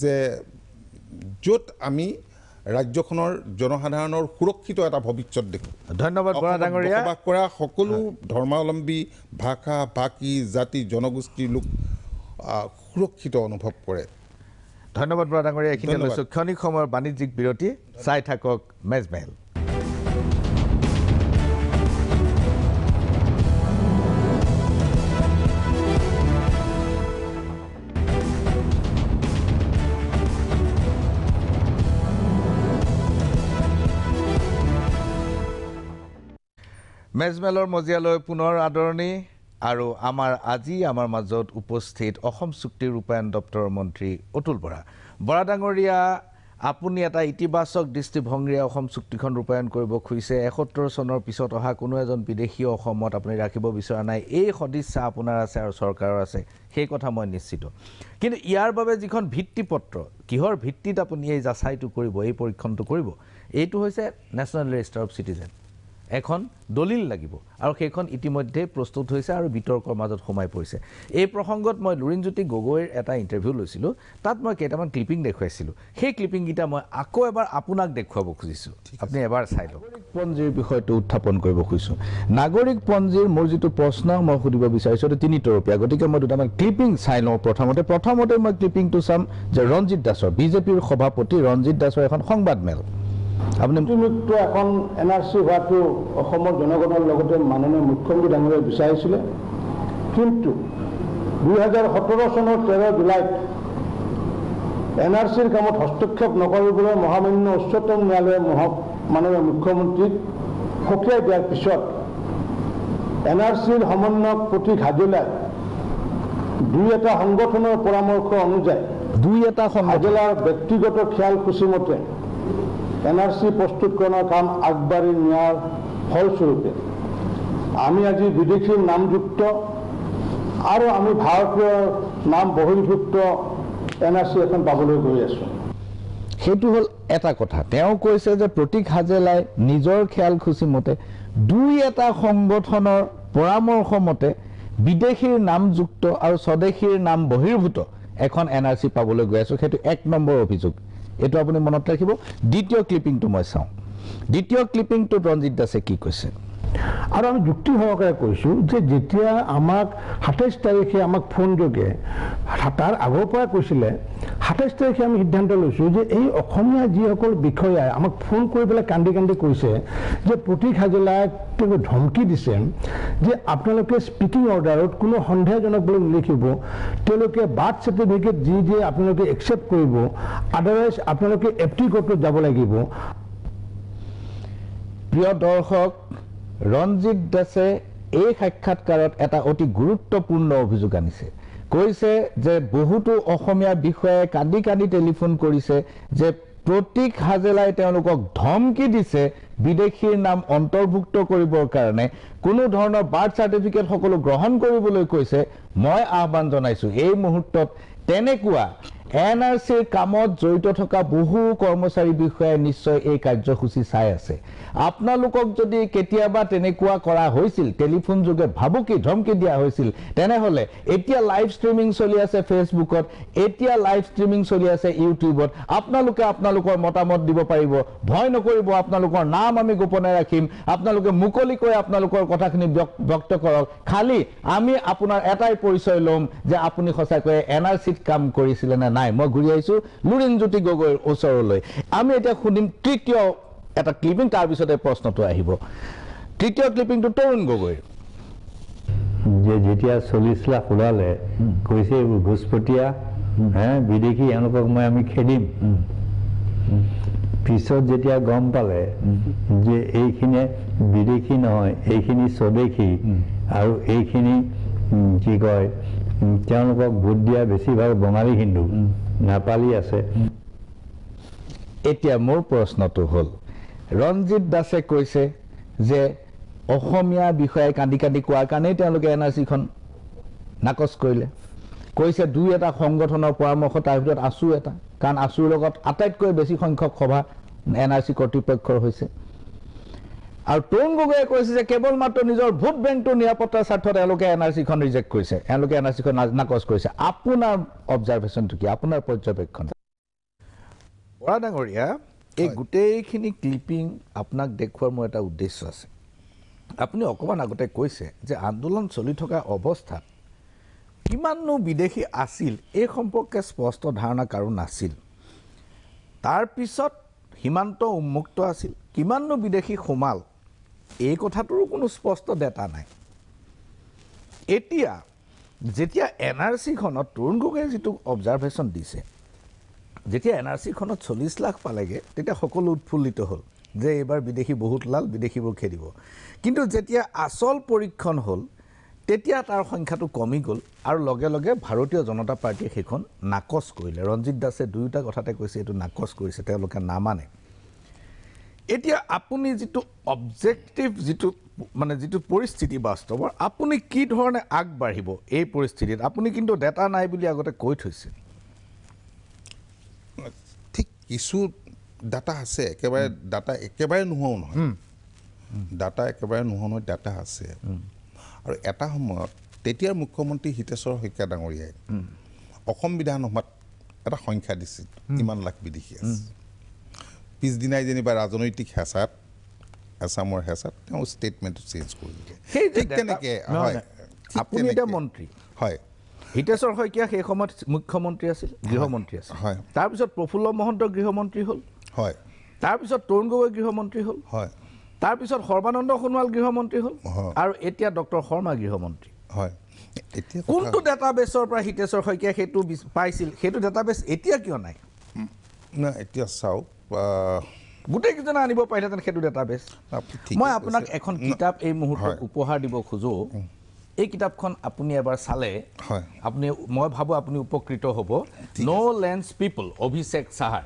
C: যে য'ত আমি ৰাজ্যখনৰ জনসাধাৰণৰ সুৰক্ষিত এটা ভৱিষ্যত দেখোঁ ধন্যবাদ বৰা ডাঙৰীয়া বাস কৰা সকলো ধৰ্মাৱলম্বী ভাষা ভাষী জাতি জনগোষ্ঠীৰ লোক সুৰক্ষিত অনুভৱ কৰে ধন্যবাদ বৰা ডাঙৰীয়া এইখিনি লৈছোঁ ক্ষণিক সময়ৰ বাণিজ্যিক বিৰতি চাই থাকক
A: মেজমেহেল মেজমেলৰ মজিয়ালৈ পুনৰ আদৰণি আৰু আমাৰ আজি আমাৰ মাজত উপস্থিত অসম চুক্তি ৰূপায়ণ দপ্তৰৰ মন্ত্ৰী অতুল বৰা বৰা ডাঙৰীয়া আপুনি এটা ইতিবাচক দৃষ্টিভংগীৰে অসম চুক্তিখন ৰূপায়ণ কৰিব খুজিছে এসত্তৰ চনৰ পিছত অহা কোনো এজন বিদেশী অসমত আপুনি ৰাখিব বিচৰা নাই এই সদিচ্ছা আপোনাৰ আছে আৰু চৰকাৰৰ আছে সেই কথা মই নিশ্চিত কিন্তু ইয়াৰ বাবে যিখন ভিত্তি পত্ৰ কিহৰ ভিত্তিত আপুনি এই যাচাইটো কৰিব এই পৰীক্ষণটো কৰিব এইটো হৈছে নেশ্যনেল ৰেজিষ্টাৰ অফ চিটিজেন এখন দলিল লাগিব আৰু সেইখন ইতিমধ্যে প্ৰস্তুত হৈছে আৰু বিতৰ্কৰ মাজত সোমাই পৰিছে এই প্ৰসংগত মই লুৰিণজ্যোতি গগৈৰ এটা ইণ্টাৰভিউ লৈছিলোঁ তাত মই কেইটামান ক্লিপিং দেখুৱাইছিলোঁ সেই ক্লিপিংকেইটা মই আকৌ এবাৰ আপোনাক দেখুৱাব খুজিছোঁ আপুনি এবাৰ চাই লওক পঞ্জীৰ বিষয়টো উত্থাপন কৰিব খুজিছোঁ নাগৰিক পঞ্জীৰ মোৰ যিটো প্ৰশ্ন মই সুধিব বিচাৰিছোঁ এইটো তিনি তৰপীয়া গতিকে মই দুটামান ক্লিপিং চাই লওঁ প্ৰথমতে প্ৰথমতে মই ক্লিপিংটো
B: চাম যে ৰঞ্জিত দাসৰ বিজেপিৰ সভাপতি ৰঞ্জিত দাসৰ এখন সংবাদমেল এখন এন আৰ চি হোৱাটো অসমৰ জনগণৰ লগতে মাননীয় মুখ্যমন্ত্ৰী ডাঙৰীয়াই বিচাৰিছিলে কিন্তু দুই হাজাৰ সোতৰ চনৰ তেৰ জুলাইত এন আৰ চিৰ কামত হস্তক্ষেপ নকৰিবলৈ মহামান্য উচ্চতম ন্যায়ালয়ে মহ মাননীয় মুখ্যমন্ত্ৰীক সকীয়াই দিয়াৰ পিছত এন আৰ চিৰ সমন্বয়ক প্ৰতীক হাজিলাই দুই এটা সংগঠনৰ পৰামৰ্শ অনুযায়ী দুই এটা হাজিলাৰ ব্যক্তিগত খিয়ালকুচি মতে এনআরসি প্রস্তুতকরণের কাম আগবাড়ি নেওয়ার ফলস্বরূপে আমি আজি বিদেশীর নামযুক্ত আর আমি ভারতীয় নাম বহির্ভুক্ত এনআরসি এখন পাবলে গৈ আছো
A: সেইটো হল এটা কথা তেওঁ কৈছে যে প্ৰতীক হাজেলাই নিজৰ খুচি মতে দুই এটা সংগঠনৰ পৰামৰ্শ মতে বিদেশীৰ নামযুক্ত আৰু স্বদেশীৰ নাম বহিৰ্ভূত এখন এন আৰ চি পাবলৈ গৈ আছো সেইটো এক নম্বৰ অভিযোগ এইটো আপুনি মনত ৰাখিব দ্বিতীয় ক্লিপিংটো মই চাওঁ
B: দ্বিতীয় ক্লিপিংটোত ৰঞ্জিত দাসে কি কৈছে আৰু আমি যুক্তি সহকাৰে কৈছোঁ যে যেতিয়া আমাক সাতাইছ তাৰিখে আমাক ফোন যোগে তাৰ আগৰ পৰা কৈছিলে সাতাইছ তাৰিখে আমি সিদ্ধান্ত লৈছোঁ যে এই অসমীয়া যিসকল বিষয়াই আমাক ফোন কৰি পেলাই কান্দি কান্দি কৈছে যে প্ৰতীক হাজিলাক তেওঁ ধমকি দিছে যে আপোনালোকে স্পিকিং অৰ্ডাৰত কোনো সন্দেহজনক বুলি নিলিখিব তেওঁলোকে বাৰ্থ চাৰ্টিফিকেট যি যি আপোনালোকে একচেপ্ট কৰিব আডাৰৱাইজ আপোনালোকে এপ্টি কৰ্টত যাব লাগিব প্ৰিয় দৰ্শক ৰঞ্জিত দাসে এই সাক্ষাৎকাৰত
A: এটা অতি গুৰুত্বপূৰ্ণ অভিযোগ আনিছে কৈছে যে বহুতো অসমীয়া বিষয়াই কান্দি কান্দি টেলিফোন কৰিছে যে প্ৰতীক হাজেলাই তেওঁলোকক ধমকি দিছে বিদেশীৰ নাম অন্তৰ্ভুক্ত কৰিবৰ কাৰণে কোনো ধৰণৰ বাৰ্থ চাৰ্টিফিকেট সকলো গ্ৰহণ কৰিবলৈ কৈছে মই আহ্বান জনাইছোঁ এই মুহূৰ্তত তেনেকুৱা এন আৰ চিৰ কামত জড়িত থকা বহু কৰ্মচাৰী বিষয়াই নিশ্চয় এই কাৰ্যসূচী চাই আছে আপোনালোকক যদি কেতিয়াবা তেনেকুৱা কৰা হৈছিল টেলিফোন যোগে ভাবুকি ধমকি দিয়া হৈছিল তেনেহ'লে এতিয়া লাইভ ষ্ট্ৰিমিং চলি আছে ফেচবুকত এতিয়া লাইভ ষ্ট্ৰিমিং চলি আছে ইউটিউবত আপোনালোকে আপোনালোকৰ মতামত দিব পাৰিব ভয় নকৰিব আপোনালোকৰ নাম আমি গোপনে ৰাখিম আপোনালোকে মুকলিকৈ আপোনালোকৰ কথাখিনি ব্যক্ত কৰক খালি আমি আপোনাৰ এটাই পৰিচয় ল'ম যে আপুনি সঁচাকৈয়ে এন আৰ চিত কাম কৰিছিলে নে নাই মই ঘূৰি আহিছোঁ লুৰিণজ্যোতি গগৈৰ ওচৰলৈ আমি এতিয়া শুনিম তৃতীয়
B: এটা ক্লিপিং তাৰপিছতে প্ৰশ্নটো আহিব তৃতীয় ক্লিপিংটো তৰুণ গগৈ যে যেতিয়া চল্লিছ লাখ ওলালে কৈছে এইবোৰ ঘোচপটীয়া হে বিদেশী এওঁলোকক মই আমি খেদিম পিছত যেতিয়া গম পালে যে এইখিনি বিদেশী নহয় এইখিনি স্বদেশী আৰু এইখিনি কি কয় তেওঁলোকক ভোট দিয়া বেছিভাগ বঙালী হিন্দু নেপালী আছে এতিয়া মোৰ প্ৰশ্নটো হ'ল
A: ৰঞ্জিত দাসে কৈছে যে অসমীয়া বিষয়াই কান্দি কান্দি কোৱাৰ কাৰণেই তেওঁলোকে এন আৰ চিখন নাকচ কৰিলে কৈছে দুই এটা সংগঠনৰ পৰামৰ্শ তাৰ ভিতৰত আছো এটা কাৰণ আছোৰ লগত আটাইতকৈ বেছি সংখ্যক সভা এন আৰ চি কৰ্তৃপক্ষৰ হৈছে আৰু তৰুণ গগৈয়ে কৈছে যে কেৱল মাত্ৰ নিজৰ ভোট বেংকটোৰ নিৰাপত্তাৰ স্বাৰ্থত এওঁলোকে এন আৰ চিখন ৰিজেক্ট কৰিছে এওঁলোকে এন আৰ চিখন নাকচ কৰিছে আপোনাৰ অবজাৰ্ভেশ্যনটো কি আপোনাৰ পৰ্যবেক্ষণ বৰা ডাঙৰীয়া এই গোটেইখিনি ক্লিপিং আপোনাক দেখুৱাৰ মোৰ এটা উদ্দেশ্য আছে আপুনি অকণমান আগতে কৈছে যে আন্দোলন চলি থকা অৱস্থাত কিমাননো বিদেশী আছিল এই সম্পৰ্কে স্পষ্ট ধাৰণা কাৰো নাছিল তাৰপিছত সীমান্ত উন্মুক্ত আছিল কিমাননো বিদেশী সোমাল এই কথাটোৰো কোনো স্পষ্ট ডেটা নাই এতিয়া যেতিয়া এন আৰ চিখনত তৰুণ গগৈয়ে যিটো অবজাৰ্ভেশ্যন দিছে যেতিয়া এন আৰ চিখনত চল্লিছ লাখ পালেগৈ তেতিয়া সকলো উৎফুল্লিত হ'ল যে এইবাৰ বিদেশী বহুত লাল বিদেশীবোৰ খেদিব কিন্তু যেতিয়া আচল পৰীক্ষণ হ'ল তেতিয়া তাৰ সংখ্যাটো কমি গ'ল আৰু লগে লগে ভাৰতীয় জনতা পাৰ্টীয়ে সেইখন নাকচ কৰিলে ৰঞ্জিত দাসে দুয়োটা কথাতে কৈছে এইটো নাকচ কৰিছে তেওঁলোকে নামানে এতিয়া আপুনি যিটো অবজেক্টিভ যিটো মানে যিটো পৰিস্থিতি বাস্তৱৰ আপুনি কি ধৰণে আগবাঢ়িব এই পৰিস্থিতিত আপুনি কিন্তু ডেটা নাই বুলি আগতে কৈ থৈছে
C: ঠিক কিছু ডাটা আছে একেবাৰে ডাটা একেবাৰে নোহোৱাও নহয় ডাটা একেবাৰে নোহোৱা নহয় ডাটা আছে আৰু এটা সময়ত তেতিয়াৰ মুখ্যমন্ত্ৰী হিতেশ্বৰ শইকীয়া ডাঙৰীয়াই অসম বিধানসভাত এটা সংখ্যা দিছিল ইমান লাখ বিদেশী আছে পিছদিনাই যেনিবা ৰাজনৈতিক হেঁচাত এছামৰ হেঁচাত তেওঁ ষ্টেটমেণ্টটো চেঞ্জ কৰি দিলে ঠিক তেনেকৈ হয় আপুনি এতিয়া মন্ত্ৰী হয় হিতেশ্বৰ শইকীয়া সেই সময়ত মুখ্যমন্ত্ৰী আছিল
A: গৃহমন্ত্ৰী আছিল হয় তাৰপিছত প্ৰফুল্ল মহন্ত গৃহমন্ত্ৰী হ'ল হয় তাৰপিছত তৰুণ গগৈ গৃহমন্ত্ৰী হ'ল হয় তাৰপিছত সৰ্বানন্দ সোণোৱাল গৃহমন্ত্ৰী হ'ল আৰু এতিয়া ডক্টৰ শৰ্মা
C: গৃহমন্ত্ৰী হয় এতিয়া কোনটো
A: ডাটা বেছৰ পৰা হিতেশ্বৰ শইকীয়া সেইটো পাইছিল সেইটো ডেটা বেছ এতিয়া কিয় নাই না
C: এতিয়া চাওক গোটেইকেইজনে আনিব
A: পাৰিলেহেঁতেন সেইটো ডাটা বেছ মই আপোনাক এখন কিতাপ এই মুহূৰ্তত উপহাৰ দিব খোজোঁ এই কিতাপখন আপুনি এবাৰ চালে আপুনি মই ভাবোঁ আপুনি উপকৃত হ'ব ন' লেন্স পিপল অভিষেক চাহাৰ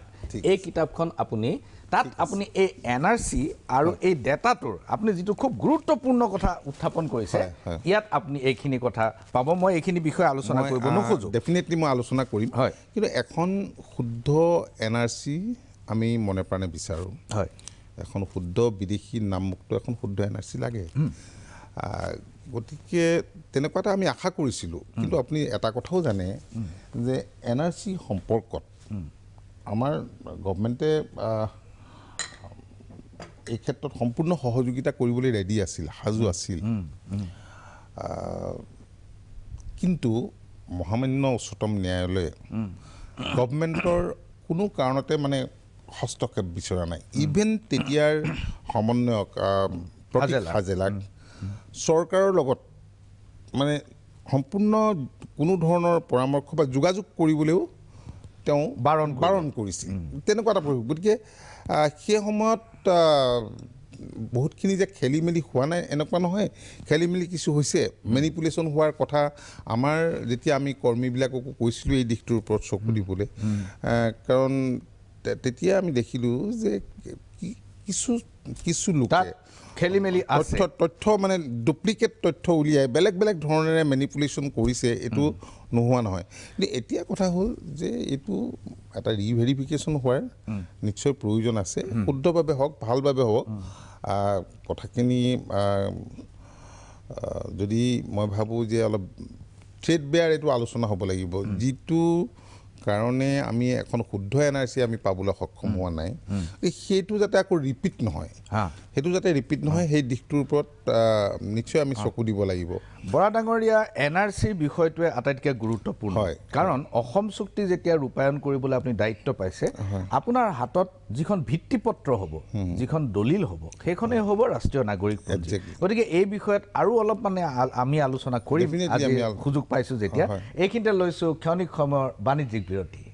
A: এই কিতাপখন আপুনি তাত আপুনি এই এন আৰ চি আৰু এই ডেটাটোৰ আপুনি যিটো খুব গুৰুত্বপূৰ্ণ কথা উত্থাপন কৰিছে ইয়াত আপুনি এইখিনি কথা পাব মই এইখিনি বিষয়ে আলোচনা কৰিব নোখোজোঁ
C: ডেফিনেটলি মই আলোচনা কৰিম হয় কিন্তু এখন শুদ্ধ এন আৰ চি আমি মনে প্ৰাণে বিচাৰোঁ হয় এখন শুদ্ধ বিদেশী নামমুক্ত এখন শুদ্ধ এন আৰ চি লাগে গতিকে তেনেকুৱা এটা আমি আশা কৰিছিলোঁ কিন্তু আপুনি এটা কথাও জানে যে এন আৰ চি সম্পৰ্কত আমাৰ গভমেণ্টে এই ক্ষেত্ৰত সম্পূৰ্ণ সহযোগিতা কৰিবলৈ ৰেডি আছিল সাজু আছিল কিন্তু মহামান্য উচ্চতম ন্যায়ালয়ে গভমেণ্টৰ কোনো কাৰণতে মানে হস্তক্ষেপ বিচৰা নাই ইভেন তেতিয়াৰ সমন্বয়ক হাজেলাক চৰকাৰৰ লগত মানে সম্পূৰ্ণ কোনো ধৰণৰ পৰামৰ্শ বা যোগাযোগ কৰিবলৈও তেওঁ বাৰণ বাৰণ কৰিছিল তেনেকুৱা এটা পৰিৱেশ গতিকে সেই সময়ত বহুতখিনি যে খেলি মেলি হোৱা নাই এনেকুৱা নহয় খেলি মেলি কিছু হৈছে মেনিপুলেশ্যন হোৱাৰ কথা আমাৰ যেতিয়া আমি কৰ্মীবিলাককো কৈছিলোঁ এই দিশটোৰ ওপৰত চকু দিবলৈ কাৰণ তেতিয়া আমি দেখিলোঁ যে কিছু কিছু লোকে খেলি মেলি তথ্য তথ্য মানে ডুপ্লিকেট তথ্য উলিয়াই বেলেগ বেলেগ ধৰণেৰে মেনিপুলেশ্যন কৰিছে এইটো নোহোৱা নহয় কিন্তু এতিয়া কথা হ'ল যে এইটো এটা ৰি ভেৰিফিকেশ্যন হোৱাৰ নিশ্চয় প্ৰয়োজন আছে শুদ্ধভাৱে হওক ভালভাৱে হওক কথাখিনি যদি মই ভাবোঁ যে অলপ থ্ৰেড বেয়াৰ এইটো আলোচনা হ'ব লাগিব যিটো কাৰণে আমি এখন শুদ্ধ এন আৰ চি আমি পাবলৈ সক্ষম হোৱা নাই সেইটো যাতে আকৌ ৰিপিট নহয় সেইটো যাতে ৰিপিট নহয় সেই দিশটোৰ ওপৰত নিশ্চয় আমি চকু দিব লাগিব বৰা ডাঙৰীয়া এন আৰ চিৰ বিষয়টোৱে আটাইতকৈ গুৰুত্বপূৰ্ণ হয় কাৰণ অসম চুক্তি যেতিয়া
A: ৰূপায়ণ কৰিবলৈ আপুনি দায়িত্ব পাইছে আপোনাৰ হাতত যিখন ভিত্তি পত্ৰ হ'ব যিখন দলিল হ'ব সেইখনেই হ'ব ৰাষ্ট্ৰীয় নাগৰিক গতিকে এই বিষয়ত আৰু অলপ মানে আমি আলোচনা কৰিম সুযোগ পাইছোঁ যেতিয়া এইখিনিতে লৈছোঁ ক্ষণিক সময়ৰ বাণিজ্যিক বিৰতি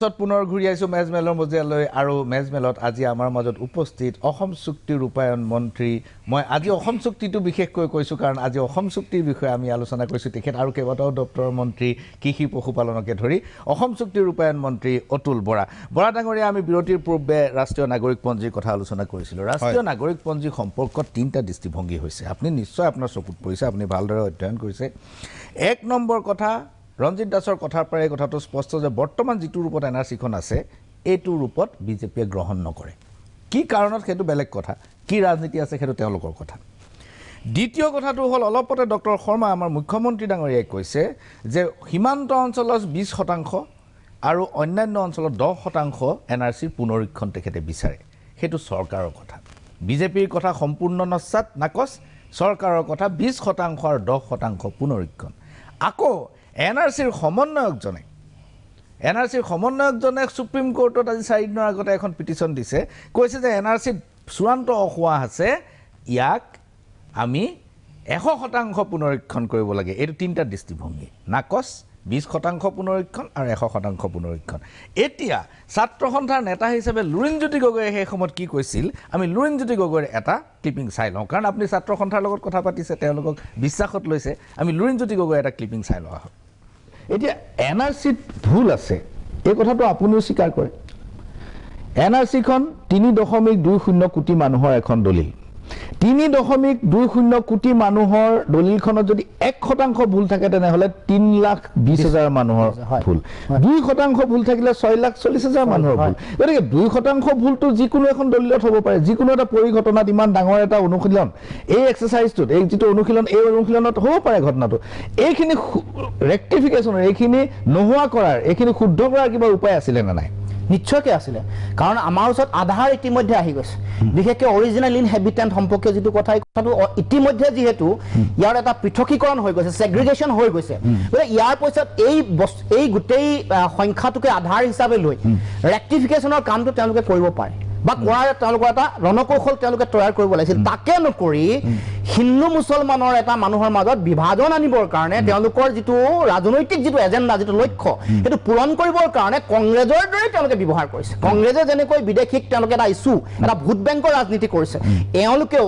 A: পিছত পুনৰ ঘূৰি আহিছোঁ মেজমেলৰ মজিয়ালৈ আৰু মেজমেলত আজি আমাৰ মাজত উপস্থিত অসম চুক্তি ৰূপায়ণ মন্ত্ৰী মই আজি অসম চুক্তিটো বিশেষকৈ কৈছোঁ কাৰণ আজি অসম চুক্তিৰ বিষয়ে আমি আলোচনা কৰিছোঁ তেখেত আৰু কেইবাটাও দপ্তৰৰ মন্ত্ৰী কৃষি পশুপালনকে ধৰি অসম চুক্তি ৰূপায়ণ মন্ত্ৰী অতুল বৰা বৰা ডাঙৰীয়া আমি বিৰতিৰ পূৰ্বে ৰাষ্ট্ৰীয় নাগৰিকপঞ্জীৰ কথা আলোচনা কৰিছিলোঁ ৰাষ্ট্ৰীয় নাগৰিকপঞ্জী সম্পৰ্কত তিনিটা দৃষ্টিভংগী হৈছে আপুনি নিশ্চয় আপোনাৰ চকুত পৰিছে আপুনি ভালদৰে অধ্যয়ন কৰিছে এক নম্বৰ কথা ৰঞ্জিত দাসৰ কথাৰ পৰাই এই কথাটো স্পষ্ট যে বৰ্তমান যিটো ৰূপত এন আৰ চিখন আছে এইটো ৰূপত বিজেপিয়ে গ্ৰহণ নকৰে কি কাৰণত সেইটো বেলেগ কথা কি ৰাজনীতি আছে সেইটো তেওঁলোকৰ কথা দ্বিতীয় কথাটো হ'ল অলপতে ডক্টৰ শৰ্মা আমাৰ মুখ্যমন্ত্ৰী ডাঙৰীয়াই কৈছে যে সীমান্ত অঞ্চলত বিছ শতাংশ আৰু অন্যান্য অঞ্চলত দহ শতাংশ এন আৰ চিৰ পুনৰীক্ষণ তেখেতে বিচাৰে সেইটো চৰকাৰৰ কথা বিজেপিৰ কথা সম্পূৰ্ণ নস্বাত নাকচ চৰকাৰৰ কথা বিছ শতাংশ আৰু দহ শতাংশ পুনৰীক্ষণ আকৌ এন আৰ চিৰ সমন্বয়কজনে এন আৰ চিৰ সমন্বয়কজনে সুপ্ৰিম কোৰ্টত আজি চাৰিদিনৰ আগতে এখন পিটিশ্যন দিছে কৈছে যে এন আৰ চিত চূড়ান্ত অসোৱা আছে ইয়াক আমি এশ শতাংশ পুনৰীক্ষণ কৰিব লাগে এইটো তিনিটা দৃষ্টিভংগী নাকচ বিছ শতাংশ পুনৰীক্ষণ আৰু এশ শতাংশ পুনৰীক্ষণ এতিয়া ছাত্ৰ সন্থাৰ নেতা হিচাপে লুৰিণজ্যোতি গগৈয়ে সেই সময়ত কি কৈছিল আমি লুৰিণজ্যোতি গগৈৰ এটা ক্লিপিং চাই লওঁ কাৰণ আপুনি ছাত্ৰ সন্থাৰ লগত কথা পাতিছে তেওঁলোকক বিশ্বাসত লৈছে আমি লুৰিণজ্যোতি গগৈ এটা ক্লিপিং চাই লওঁ আহক এতিয়া এন আৰ চিত ভুল আছে এই কথাটো আপুনিও স্বীকাৰ কৰে এন আৰ চিখন তিনি দশমিক দুই শূন্য কোটি মানুহৰ এখন দলিল তিনি দশমিক দুই শূন্য কোটি মানুহৰ দলিলখনত যদি এক শতাংশ ভুল থাকে তেনেহ'লে তিন লাখ বিশ হাজাৰ মানুহৰ ভুল দুই শতাংশ ভুল থাকিলে ছয় লাখ চল্লিছ হাজাৰ মানুহৰ ভুল গতিকে দুই শতাংশ ভুলটো যিকোনো এখন দলিলত হ'ব পাৰে যিকোনো এটা পৰিঘটনাত ইমান ডাঙৰ এটা অনুশীলন এই এক্সাৰচাইজটোত এই যিটো অনুশীলন এই অনুশীলনত হ'ব পাৰে ঘটনাটো এইখিনি ৰেক্টিফিকেশ্যনৰ এইখিনি নোহোৱা কৰাৰ এইখিনি শুদ্ধ কৰাৰ কিবা উপায় আছিলে নে নাই নিশ্চয়কৈ আছিলে কাৰণ আমাৰ ওচৰত আধাৰ ইতিমধ্যে আহি গৈছে বিশেষকৈ অৰিজিনেল ইনহেবিটেণ্ট সম্পৰ্কীয় যিটো কথা কথাটো ইতিমধ্যে যিহেতু ইয়াৰ এটা পৃথকীকৰণ হৈ গৈছে ছেগ্ৰিগেশ্যন হৈ গৈছে গতিকে ইয়াৰ পিছত এই বস্তু এই গোটেই সংখ্যাটোকে আধাৰ হিচাপে লৈ ৰেক্টিফিকেশ্যনৰ কামটো তেওঁলোকে কৰিব পাৰে বা কৰাৰ তেওঁলোকৰ এটা ৰণকৌশল তেওঁলোকে তৈয়াৰ কৰিব লাগিছিল তাকে নকৰি হিন্দু মুছলমানৰ এটা মানুহৰ মাজত বিভাজন আনিবৰ কাৰণে তেওঁলোকৰ যিটো ৰাজনৈতিক যিটো এজেণ্ডা যিটো লক্ষ্য সেইটো পূৰণ কৰিবৰ কাৰণে কংগ্ৰেছৰ দৰে তেওঁলোকে ব্যৱহাৰ কৰিছে কংগ্ৰেছে যেনেকৈ বিদেশীক তেওঁলোকে এটা ইছ্যু এটা ভোট বেংকৰ ৰাজনীতি কৰিছে এওঁলোকেও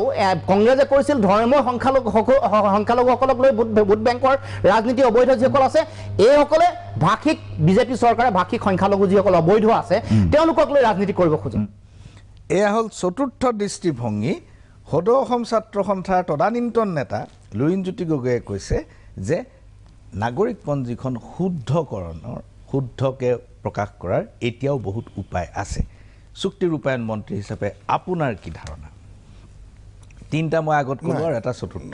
A: কংগ্ৰেছে কৰিছিল ধৰ্মৰ সংখ্যালঘু সংখ্যালঘুসকলক লৈ ভোট বেংকৰ ৰাজনীতি অবৈধ যিসকল আছে এইসকলে ভাষিক বিজেপি চৰকাৰে ভাষিক সংখ্যালঘু যিসকল অবৈধ আছে তেওঁলোকক লৈ ৰাজনীতি কৰিব খোজে এয়া হ'ল চতুৰ্থ দৃষ্টিভংগী সদৌ অসম ছাত্ৰ সন্থাৰ তদানীন্তন নেতা লুৰিণজ্যোতি গগৈয়ে কৈছে যে নাগৰিকপঞ্জীখন শুদ্ধকৰণৰ শুদ্ধকৈ প্ৰকাশ কৰাৰ এতিয়াও বহুত উপায় আছে চুক্তি ৰূপায়ণ মন্ত্ৰী হিচাপে আপোনাৰ কি ধাৰণা তিনিটা মই আগত ক'লোঁ আৰু এটা চতুৰ্থ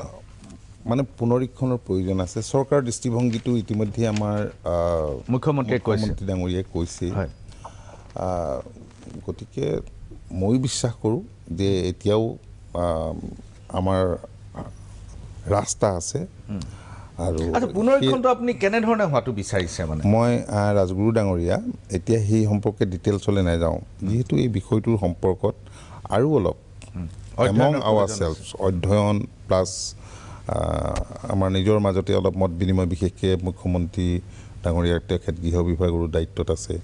C: মানে পুনৰীক্ষণৰ প্ৰয়োজন আছে চৰকাৰৰ দৃষ্টিভংগীটো ইতিমধ্যে আমাৰ মুখ্যমন্ত্ৰীয়ে কৈছে মন্ত্ৰী ডাঙৰীয়াই কৈছে গতিকে মই বিশ্বাস কৰোঁ যে এতিয়াও আমাৰ ৰাস্তা আছে আৰু পুনৰীক্ষণটো
A: আপুনি কেনেধৰণে হোৱাটো বিচাৰিছে মানে
C: মই ৰাজগুৰু ডাঙৰীয়া এতিয়া সেই সম্পৰ্কে ডিটেইলছলৈ নাযাওঁ যিহেতু এই বিষয়টোৰ সম্পৰ্কত আৰু অলপ এমং আৱাৰ চেল্ফ অধ্যয়ন প্লাছ আমাৰ নিজৰ মাজতে অলপ মত বিনিময় বিশেষকৈ মুখ্যমন্ত্ৰী ডাঙৰীয়া আয়ুক্ত তেখেত গৃহ বিভাগৰো দায়িত্বত আছে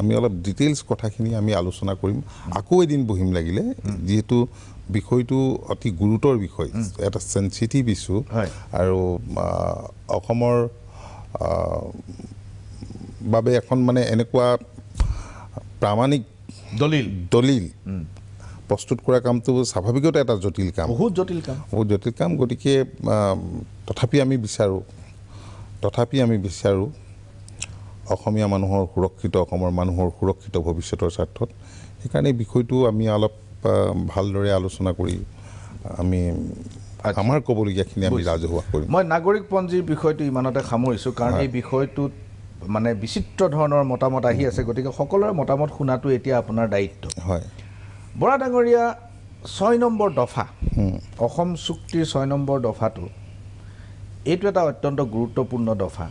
C: আমি অলপ ডিটেইলছ কথাখিনি আমি আলোচনা কৰিম আকৌ এদিন বহিম লাগিলে যিহেতু বিষয়টো অতি গুৰুতৰ বিষয় এটা চেঞ্চিটিভ ইছ্যু আৰু অসমৰ বাবে এখন মানে এনেকুৱা প্ৰামাণিক দলিল দলিল প্ৰস্তুত কৰা কামটো স্বাভাৱিকতে এটা জটিল কাম বহুত জটিল কাম বহুত জটিল কাম গতিকে তথাপি আমি বিচাৰোঁ তথাপি আমি বিচাৰোঁ অসমীয়া মানুহৰ সুৰক্ষিত অসমৰ মানুহৰ সুৰক্ষিত ভৱিষ্যতৰ স্বাৰ্থত সেইকাৰণে এই বিষয়টো আমি অলপ ভালদৰে আলোচনা কৰি আমি আমাৰ ক'বলগীয়াখিনি আমি ৰাজহুৱা কৰিম
A: মই নাগৰিক পঞ্জীৰ বিষয়টো ইমানতে সামৰিছোঁ কাৰণ এই বিষয়টোত মানে বিচিত্ৰ ধৰণৰ মতামত আহি আছে গতিকে সকলোৰে মতামত শুনাটো এতিয়া আপোনাৰ দায়িত্ব হয় বৰা ডাঙৰীয়া ছয় নম্বৰ দফা অসম চুক্তিৰ ছয় নম্বৰ দফাটো এইটো এটা অত্যন্ত গুৰুত্বপূৰ্ণ দফা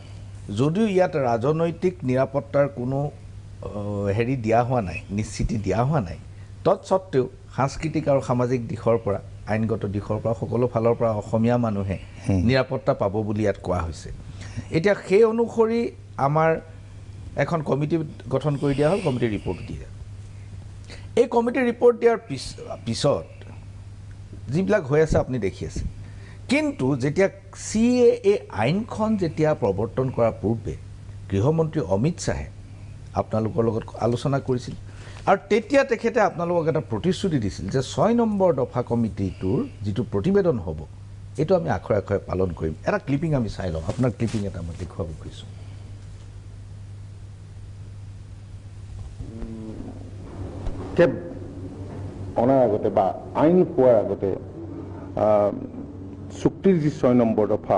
A: যদিও ইয়াত ৰাজনৈতিক নিৰাপত্তাৰ কোনো হেৰি দিয়া হোৱা নাই নিশ্চিতি দিয়া হোৱা নাই তৎস্বত্তেও সাংস্কৃতিক আৰু সামাজিক দিশৰ পৰা আইনগত দিশৰ পৰা সকলো ফালৰ পৰা অসমীয়া মানুহে নিৰাপত্তা পাব বুলি ইয়াত কোৱা হৈছে এতিয়া সেই অনুসৰি আমাৰ এখন কমিটি গঠন কৰি দিয়া হ'ল কমিটিৰ ৰিপৰ্ট দিয়ে এই কমিটিৰ ৰিপৰ্ট দিয়াৰ পিছ পিছত যিবিলাক হৈ আছে আপুনি দেখি আছে কিন্তু যেতিয়া চি এ এই আইনখন যেতিয়া প্ৰৱৰ্তন কৰাৰ পূৰ্বে গৃহমন্ত্ৰী অমিত শ্বাহে আপোনালোকৰ লগত আলোচনা কৰিছিল আৰু তেতিয়া তেখেতে আপোনালোকক এটা প্ৰতিশ্ৰুতি দিছিল যে ছয় নম্বৰ দফা কমিটিটোৰ যিটো প্ৰতিবেদন হ'ব এইটো আমি আখৰে আখৰে পালন কৰিম এটা ক্লিপিং আমি চাই লওঁ আপোনাৰ ক্লিপিং এটা মই দেখুৱাব খুজিছোঁ
B: কেব
C: অনাৰ আগতে বা আইন পোৱাৰ আগতে চুক্তিৰ যি ছয় নম্বৰ দফা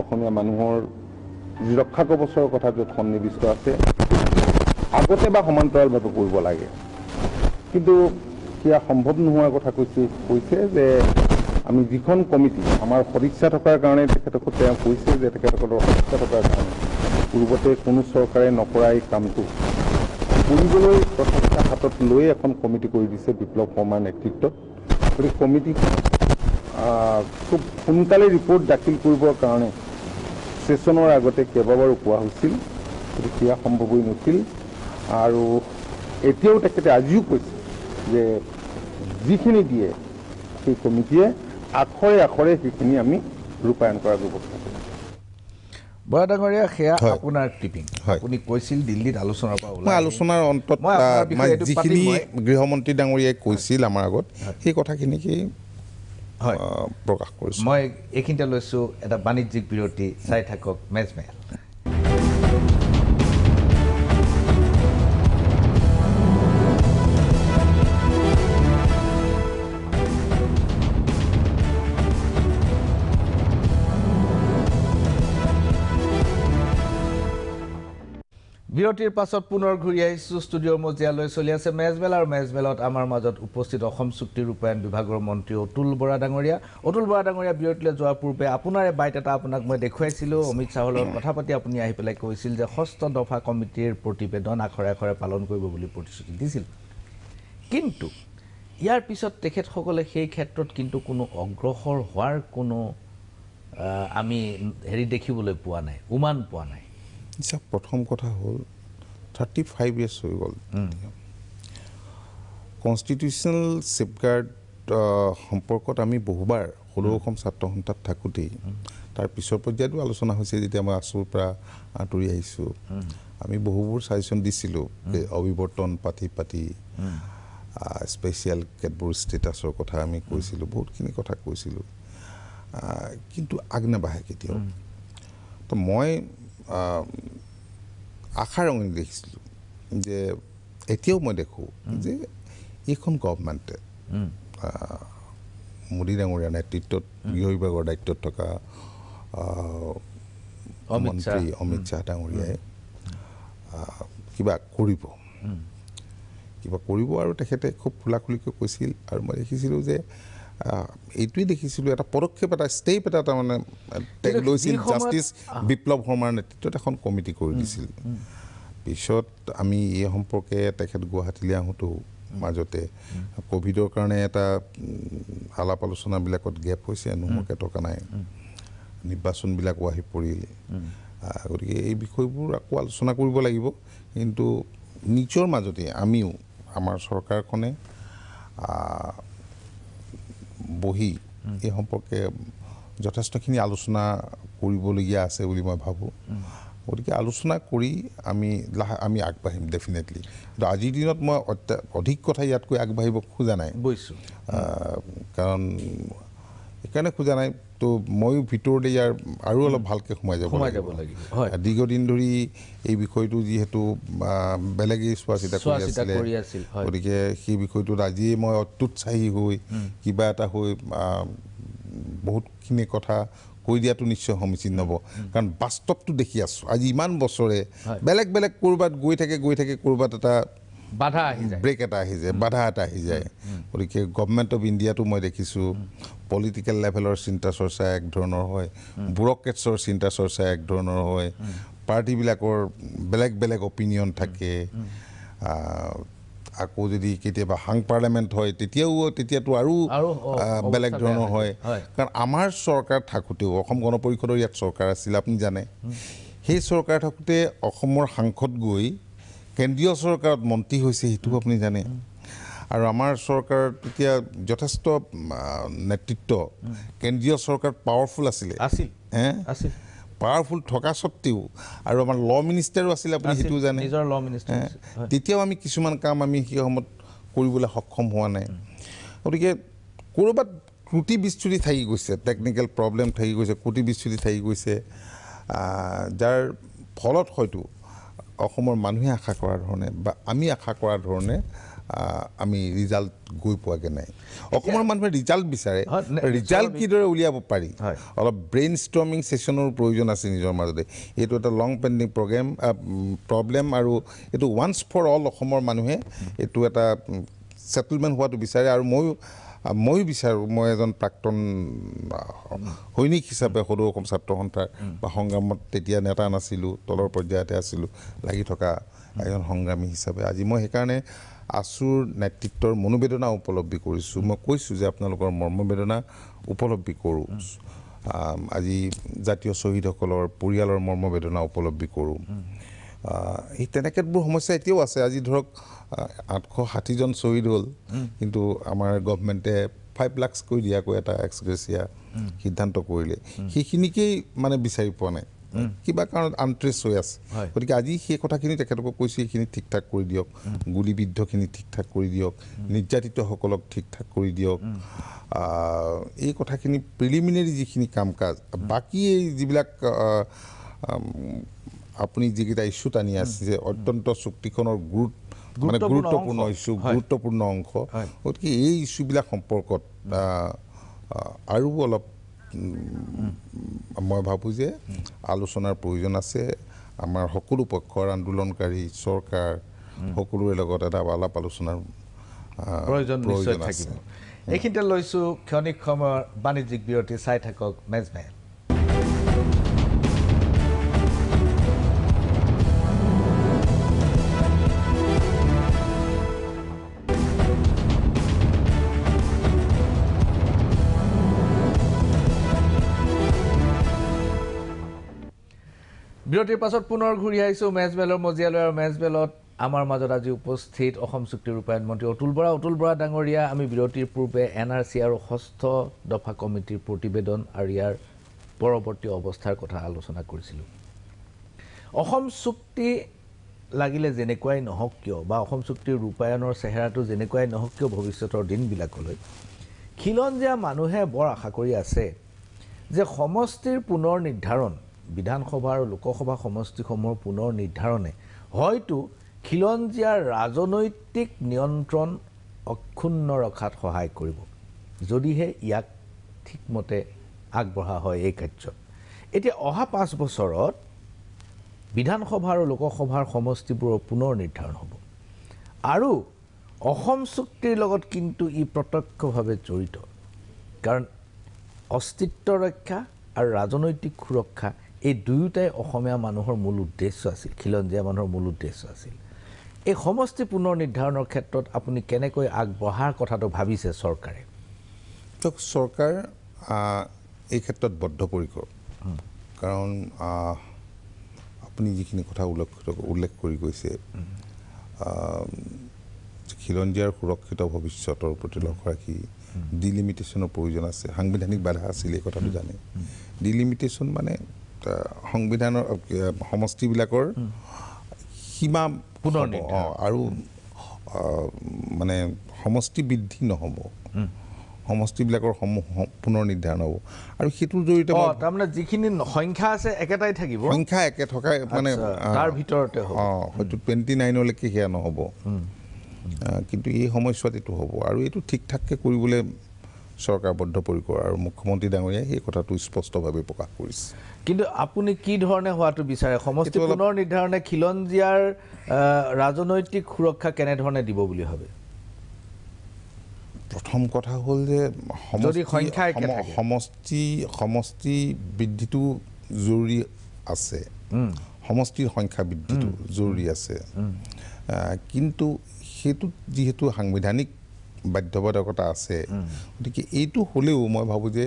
C: অসমীয়া মানুহৰ যি ৰক্ষা কবচৰ কথা য'ত সন্নিৱিষ্ট আছে আগতে বা সমান্তৰালভাৱে কৰিব লাগে কিন্তু সেয়া সম্ভৱ নোহোৱাৰ কথা কৈছে কৈছে যে আমি যিখন কমিটি আমাৰ সদিচ্ছা থকাৰ কাৰণে তেখেতক তেওঁ কৈছে যে তেখেতসকলৰ সদিচ্ছা থকাৰ কাৰণে পূৰ্বতে কোনো চৰকাৰে নকৰা এই কামটো কৰিবলৈ প্ৰচেষ্টা হাতত লৈয়ে এখন কমিটি কৰি দিছে বিপ্লৱ শৰ্মাৰ নেতৃত্বত গতিকে কমিটিখন খুব সোনকালে ৰিপৰ্ট দাখিল কৰিবৰ কাৰণে সেশনেৰ আগতে কেইবাবাৰো কোৱা হৈছিল হয়েছিল সেয়া সম্ভবই নাছিল আৰু এতিয়াও তেখেতে আজিও কৈছে যে যিখিনি দিয়ে সেই কমিটিয়ে আখৰে আখৰে সেইখিনি আমি ৰূপায়ণ কৰাৰ ব্যবস্থা বৰা ডাঙৰীয়া সেয়া আপোনাৰ টিপিং আপুনি কৈছিল দিল্লীত আলোচনাৰ পৰা মই আলোচনাৰ অন্তত যিখিনি গৃহমন্ত্ৰী ডাঙৰীয়াই কৈছিল আমাৰ আগত সেই কথাখিনিকেই প্ৰকাশ কৰিছোঁ মই এইখিনিতে লৈছোঁ এটা বাণিজ্যিক বিৰতি চাই থাকক মেজমেহল
A: বিৰতিৰ পাছত পুনৰ ঘূৰি আহিছোঁ ষ্টুডিঅ'ৰ মজিয়ালৈ চলি আছে মেজমেল আৰু মেজমেলত আমাৰ মাজত উপস্থিত অসম চুক্তি ৰূপায়ণ বিভাগৰ মন্ত্ৰী অতুল বৰা ডাঙৰীয়া অতুল বৰা ডাঙৰীয়া বিৰতিলৈ যোৱাৰ পূৰ্বে আপোনাৰ বাইট এটা আপোনাক মই দেখুৱাইছিলোঁ অমিত শ্বাহৰ লগত কথা পাতি আপুনি আহি পেলাই কৈছিল যে ষষ্ঠ দফা কমিটিৰ প্ৰতিবেদন আখৰে আখৰে পালন কৰিব বুলি প্ৰতিশ্ৰুতি দিছিল কিন্তু ইয়াৰ পিছত তেখেতসকলে সেই ক্ষেত্ৰত কিন্তু কোনো অগ্ৰসৰ হোৱাৰ কোনো আমি হেৰি দেখিবলৈ পোৱা নাই উমান পোৱা নাই
C: ইচ্ছা প্ৰথম কথা হ'ল থাৰ্টি ফাইভ ইয়েৰ্ছ হৈ গ'ল কনষ্টিটিউশ্যনেল ছেফগাৰ্ড সম্পৰ্কত আমি বহুবাৰ সৰু অসম ছাত্ৰ সন্থাত থাকোঁতেই তাৰ পিছৰ পৰ্যায়তো আলোচনা হৈছে যেতিয়া মই আছুৰ পৰা আঁতৰি আহিছোঁ আমি বহুবোৰ চাজেশ্যন দিছিলোঁ অভিৱৰ্তন পাতি পাতি স্পেচিয়েল কেতবোৰ ষ্টেটাছৰ কথা আমি কৈছিলোঁ বহুতখিনি কথা কৈছিলোঁ কিন্তু আগ নাবাঢ়ে কেতিয়াও তো মই আশা ৰঙি দেখিছিলোঁ যে এতিয়াও মই দেখোঁ যে এইখন গভমেণ্টে মোদী ডাঙৰীয়া নেতৃত্বত গৃহ বিভাগৰ দায়িত্বত থকা মন্ত্ৰী অমিত শ্বাহ ডাঙৰীয়াই কিবা কৰিব কিবা কৰিব আৰু তেখেতে খুব খোলাখুলিকৈ কৈছিল আৰু মই দেখিছিলোঁ যে এইটোৱেই দেখিছিলোঁ এটা পদক্ষেপ এটা ষ্টেপ এটা তাৰমানে তেওঁ লৈছিল জাষ্টিছ বিপ্লৱ শৰ্মাৰ নেতৃত্বত এখন কমিটি কৰি দিছিল পিছত আমি এই সম্পৰ্কে তেখেত গুৱাহাটীলৈ আহোঁতেও মাজতে ক'ভিডৰ কাৰণে এটা আলাপ আলোচনাবিলাকত গেপ হৈছে নোহোৱাকৈ টকা নাই নিৰ্বাচনবিলাকো আহি পৰিল গতিকে এই বিষয়বোৰ আকৌ আলোচনা কৰিব লাগিব কিন্তু নিজৰ মাজতে আমিও আমাৰ চৰকাৰখনে বহি এই সম্পৰ্কে যথেষ্টখিনি আলোচনা কৰিবলগীয়া আছে বুলি মই ভাবোঁ গতিকে আলোচনা কৰি আমি লাহে আমি আগবাঢ়িম ডেফিনেটলি কিন্তু আজিৰ দিনত মই অধিক কথা ইয়াতকৈ আগবাঢ়িব খোজা নাই বুজিছোঁ কাৰণ সেইকাৰণে খোজা নাই তো ময়ো ভিতৰতে ইয়াৰ আৰু অলপ ভালকৈ সোমাই যাব লাগিব দীৰ্ঘদিন ধৰি এই বিষয়টো যিহেতু বেলেগে চোৱা চিতা কৰি আছিলে গতিকে সেই বিষয়টোত আজিয়ে মই অত্যুৎসাহী হৈ কিবা এটা হৈ বহুতখিনি কথা কৈ দিয়াটো নিশ্চয় সমীচীন হ'ব কাৰণ বাস্তৱটো দেখি আছোঁ আজি ইমান বছৰে বেলেগ বেলেগ ক'ৰবাত গৈ থাকে গৈ থাকে ক'ৰবাত এটা বাধা আহি যায় ব্ৰেক এটা আহি যায় বাধা এটা আহি যায় গতিকে গভমেণ্ট অফ ইণ্ডিয়াটো মই দেখিছোঁ পলিটিকেল লেভেলৰ চিন্তা চৰ্চা এক ধৰণৰ হয় ব্ৰকেটছৰ চিন্তা চৰ্চা এক ধৰণৰ হয় পাৰ্টিবিলাকৰ বেলেগ বেলেগ অপিনিয়ন থাকে আকৌ যদি কেতিয়াবা হাং পাৰ্লামেণ্ট হয় তেতিয়াও তেতিয়াতো আৰু বেলেগ ধৰণৰ হয় কাৰণ আমাৰ চৰকাৰ থাকোঁতেও অসম গণ পৰিষদৰ ইয়াত চৰকাৰ আছিল আপুনি জানে সেই চৰকাৰ থাকোঁতে অসমৰ সাংসদ গৈ কেন্দ্ৰীয় চৰকাৰত মন্ত্ৰী হৈছে সেইটো আপুনি জানে আৰু আমাৰ চৰকাৰত এতিয়া যথেষ্ট নেতৃত্ব কেন্দ্ৰীয় চৰকাৰ পাৱাৰফুল আছিলে আছিল হে আছিল পাৱাৰফুল থকা স্বত্তেও আৰু আমাৰ ল মিনিষ্টাৰো আছিলে আপুনি সেইটো জানে নিজৰ ল মিনিষ্টাৰ তেতিয়াও আমি কিছুমান কাম আমি সেই সময়ত কৰিবলৈ সক্ষম হোৱা নাই গতিকে ক'ৰবাত ত্ৰুটি বিস্তৃতি থাকি গৈছে টেকনিকেল প্ৰব্লেম থাকি গৈছে ত্ৰুটি বিস্তৃতি থাকি গৈছে যাৰ ফলত হয়তো অসমৰ মানুহে আশা কৰা ধৰণে বা আমি আশা কৰা ধৰণে আমি ৰিজাল্ট গৈ পোৱাগৈ নাই অসমৰ মানুহে ৰিজাল্ট বিচাৰে ৰিজাল্ট কিদৰে উলিয়াব পাৰি অলপ ব্ৰেইন ষ্ট্ৰমিং ছেশ্যনৰ প্ৰয়োজন আছে নিজৰ মাজতে এইটো এটা লং পেণ্ডিং প্ৰগ্ৰেম প্ৰব্লেম আৰু এইটো ওৱান্স ফৰ অল অসমৰ মানুহে এইটো এটা ছেটলমেণ্ট হোৱাটো বিচাৰে আৰু ময়ো ময়ো বিচাৰোঁ মই এজন প্ৰাক্তন সৈনিক হিচাপে সদৌ অসম ছাত্ৰ সন্থাৰ বা সংগ্ৰামত তেতিয়া নেতা নাছিলোঁ তলৰ পৰ্যায়তে আছিলোঁ লাগি থকা এজন সংগ্ৰামী হিচাপে আজি মই সেইকাৰণে আছুৰ নেতৃত্বৰ মনোবেদনা উপলব্ধি কৰিছোঁ মই কৈছোঁ যে আপোনালোকৰ মৰ্মবেদনা উপলব্ধি কৰোঁ আজি জাতীয় শ্বহীদসকলৰ পৰিয়ালৰ মৰ্মবেদনা উপলব্ধি কৰোঁ সেই তেনেকেতবোৰ সমস্যা এতিয়াও আছে আজি ধৰক আঠশ ষাঠিজন শ্বহীদ হ'ল কিন্তু আমাৰ গভমেণ্টে ফাইভ লাক্সকৈ দিয়াকৈ এটা এক্সগ্ৰেচিয়া সিদ্ধান্ত কৰিলে সেইখিনিকেই মানে বিচাৰি পোৱা নাই কিবা কাৰণত আনট্ৰেচ হৈ আছে গতিকে আজি সেই কথাখিনি তেখেতলোকক কৈছোঁ সেইখিনি ঠিক ঠাক কৰি দিয়ক গুলীবিদ্ধখিনি ঠিক ঠাক কৰি দিয়ক নিৰ্যাতিতসকলক ঠিক ঠাক কৰি দিয়ক এই কথাখিনি প্ৰিলিমিনেৰী যিখিনি কাম কাজ বাকী এই যিবিলাক আপুনি যিকেইটা ইছ্যু টানি আছে যে অত্যন্ত চুক্তিখনৰ গুৰুত্ব মানে গুৰুত্বপূৰ্ণ ইছ্যু গুৰুত্বপূৰ্ণ অংশ গতিকে এই ইছ্যুবিলাক সম্পৰ্কত আৰু অলপ মই ভাবোঁ যে আলোচনাৰ প্ৰয়োজন আছে আমাৰ সকলো পক্ষৰ আন্দোলনকাৰী চৰকাৰ সকলোৰে লগত এটা আলাপ আলোচনাৰ প্ৰয়োজন
A: এইখানে লো ক্ষণিক সময় বাণিজ্যিক বিৰতি চাই থাকক মেজমেহল বিৰতিৰ পাছত পুনৰ ঘূৰি আহিছোঁ মেজবেলৰ মজিয়ালৈ আৰু মেজবেলত আমাৰ মাজত আজি উপস্থিত অসম চুক্তি ৰূপায়ণ মন্ত্ৰী অতুল বৰা অতুল বৰা ডাঙৰীয়া আমি বিৰতিৰ পূৰ্বে এন আৰ চি আৰু ষষ্ঠ দফা কমিটিৰ প্ৰতিবেদন আৰু ইয়াৰ পৰৱৰ্তী অৱস্থাৰ কথা আলোচনা কৰিছিলোঁ অসম চুক্তি লাগিলে যেনেকুৱাই নহওক কিয় বা অসম চুক্তি ৰূপায়ণৰ চেহেৰাটো যেনেকুৱাই নহওক কিয় ভৱিষ্যতৰ দিনবিলাকলৈ খিলঞ্জীয়া মানুহে বৰ আশা কৰি আছে যে সমষ্টিৰ পুনৰ নিৰ্ধাৰণ বিধানসভা আৰু লোকসভা সমষ্টিসমূহৰ পুনৰ নিৰ্ধাৰণে হয়তো খিলঞ্জীয়াৰ ৰাজনৈতিক নিয়ন্ত্ৰণ অক্ষুণ্ণ ৰখাত সহায় কৰিব যদিহে ইয়াক ঠিকমতে আগবঢ়া হয় এই কাৰ্যত এতিয়া অহা পাঁচ বছৰত বিধানসভা আৰু লোকসভাৰ সমষ্টিবোৰৰ পুনৰ নিৰ্ধাৰণ হ'ব আৰু অসম চুক্তিৰ লগত কিন্তু ই প্ৰত্যক্ষভাৱে জড়িত কাৰণ অস্তিত্ব ৰক্ষা আৰু ৰাজনৈতিক সুৰক্ষা এই দুয়োটাই অসমীয়া মানুহৰ মূল উদ্দেশ্য আছিল খিলঞ্জীয়া মানুহৰ মূল উদ্দেশ্য আছিল এই সমষ্টি পুনৰ নিৰ্ধাৰণৰ ক্ষেত্ৰত আপুনি কেনেকৈ আগবঢ়াৰ কথাটো ভাবিছে চৰকাৰে
C: চৰকাৰ এই ক্ষেত্ৰত বদ্ধপৰিকৰ কাৰণ আপুনি যিখিনি কথা উল্লেখ উল্লেখ কৰি গৈছে খিলঞ্জীয়াৰ সুৰক্ষিত ভৱিষ্যতৰ প্ৰতি লক্ষ্য ৰাখি ডিলিমিটেশ্যনৰ প্ৰয়োজন আছে সাংবিধানিক বাধা আছিল এই কথাটো জানে ডিলিমিটেশ্যন মানে সংবিধানৰ সমষ্টিবিলাকৰ সীমা পুনৰ অঁ আৰু মানে সমষ্টি বৃদ্ধি নহ'ব সমষ্টিবিলাকৰ সমূহ পুনৰ নিৰ্ধাৰণ হ'ব আৰু সেইটোৰ জৰিয়তে
A: তাৰমানে যিখিনি সংখ্যা আছে একেটাই থাকিব সংখ্যা একে থকা মানে তাৰ
C: ভিতৰতে অঁ হয়তো টুৱেণ্টি নাইনলৈকে সেয়া নহ'ব কিন্তু এই সময়ছোৱাত এইটো হ'ব আৰু এইটো ঠিক ঠাককৈ কৰিবলৈ চৰকাৰ বদ্ধপৰিকৰ আৰু মুখ্যমন্ত্ৰী ডাঙৰীয়াই সেই কথাটো স্পষ্টভাৱে প্ৰকাশ কৰিছে কিন্তু আপুনি কি ধৰণে হোৱাটো
A: বিচাৰে সমষ্টি পুনৰ নিৰ্ধাৰণে খিলঞ্জীয়াৰ ৰাজনৈতিক সুৰক্ষা কেনেধৰণে দিব বুলি ভাবে
C: প্ৰথম কথা হ'ল যে সমষ্টি সমষ্টি বৃদ্ধিটো জৰুৰী আছে সমষ্টিৰ সংখ্যা বৃদ্ধিটো জৰুৰী আছে কিন্তু সেইটোত যিহেতু সাংবিধানিক বাধ্যবাধকতা আছে গতিকে এইটো হ'লেও মই ভাবোঁ যে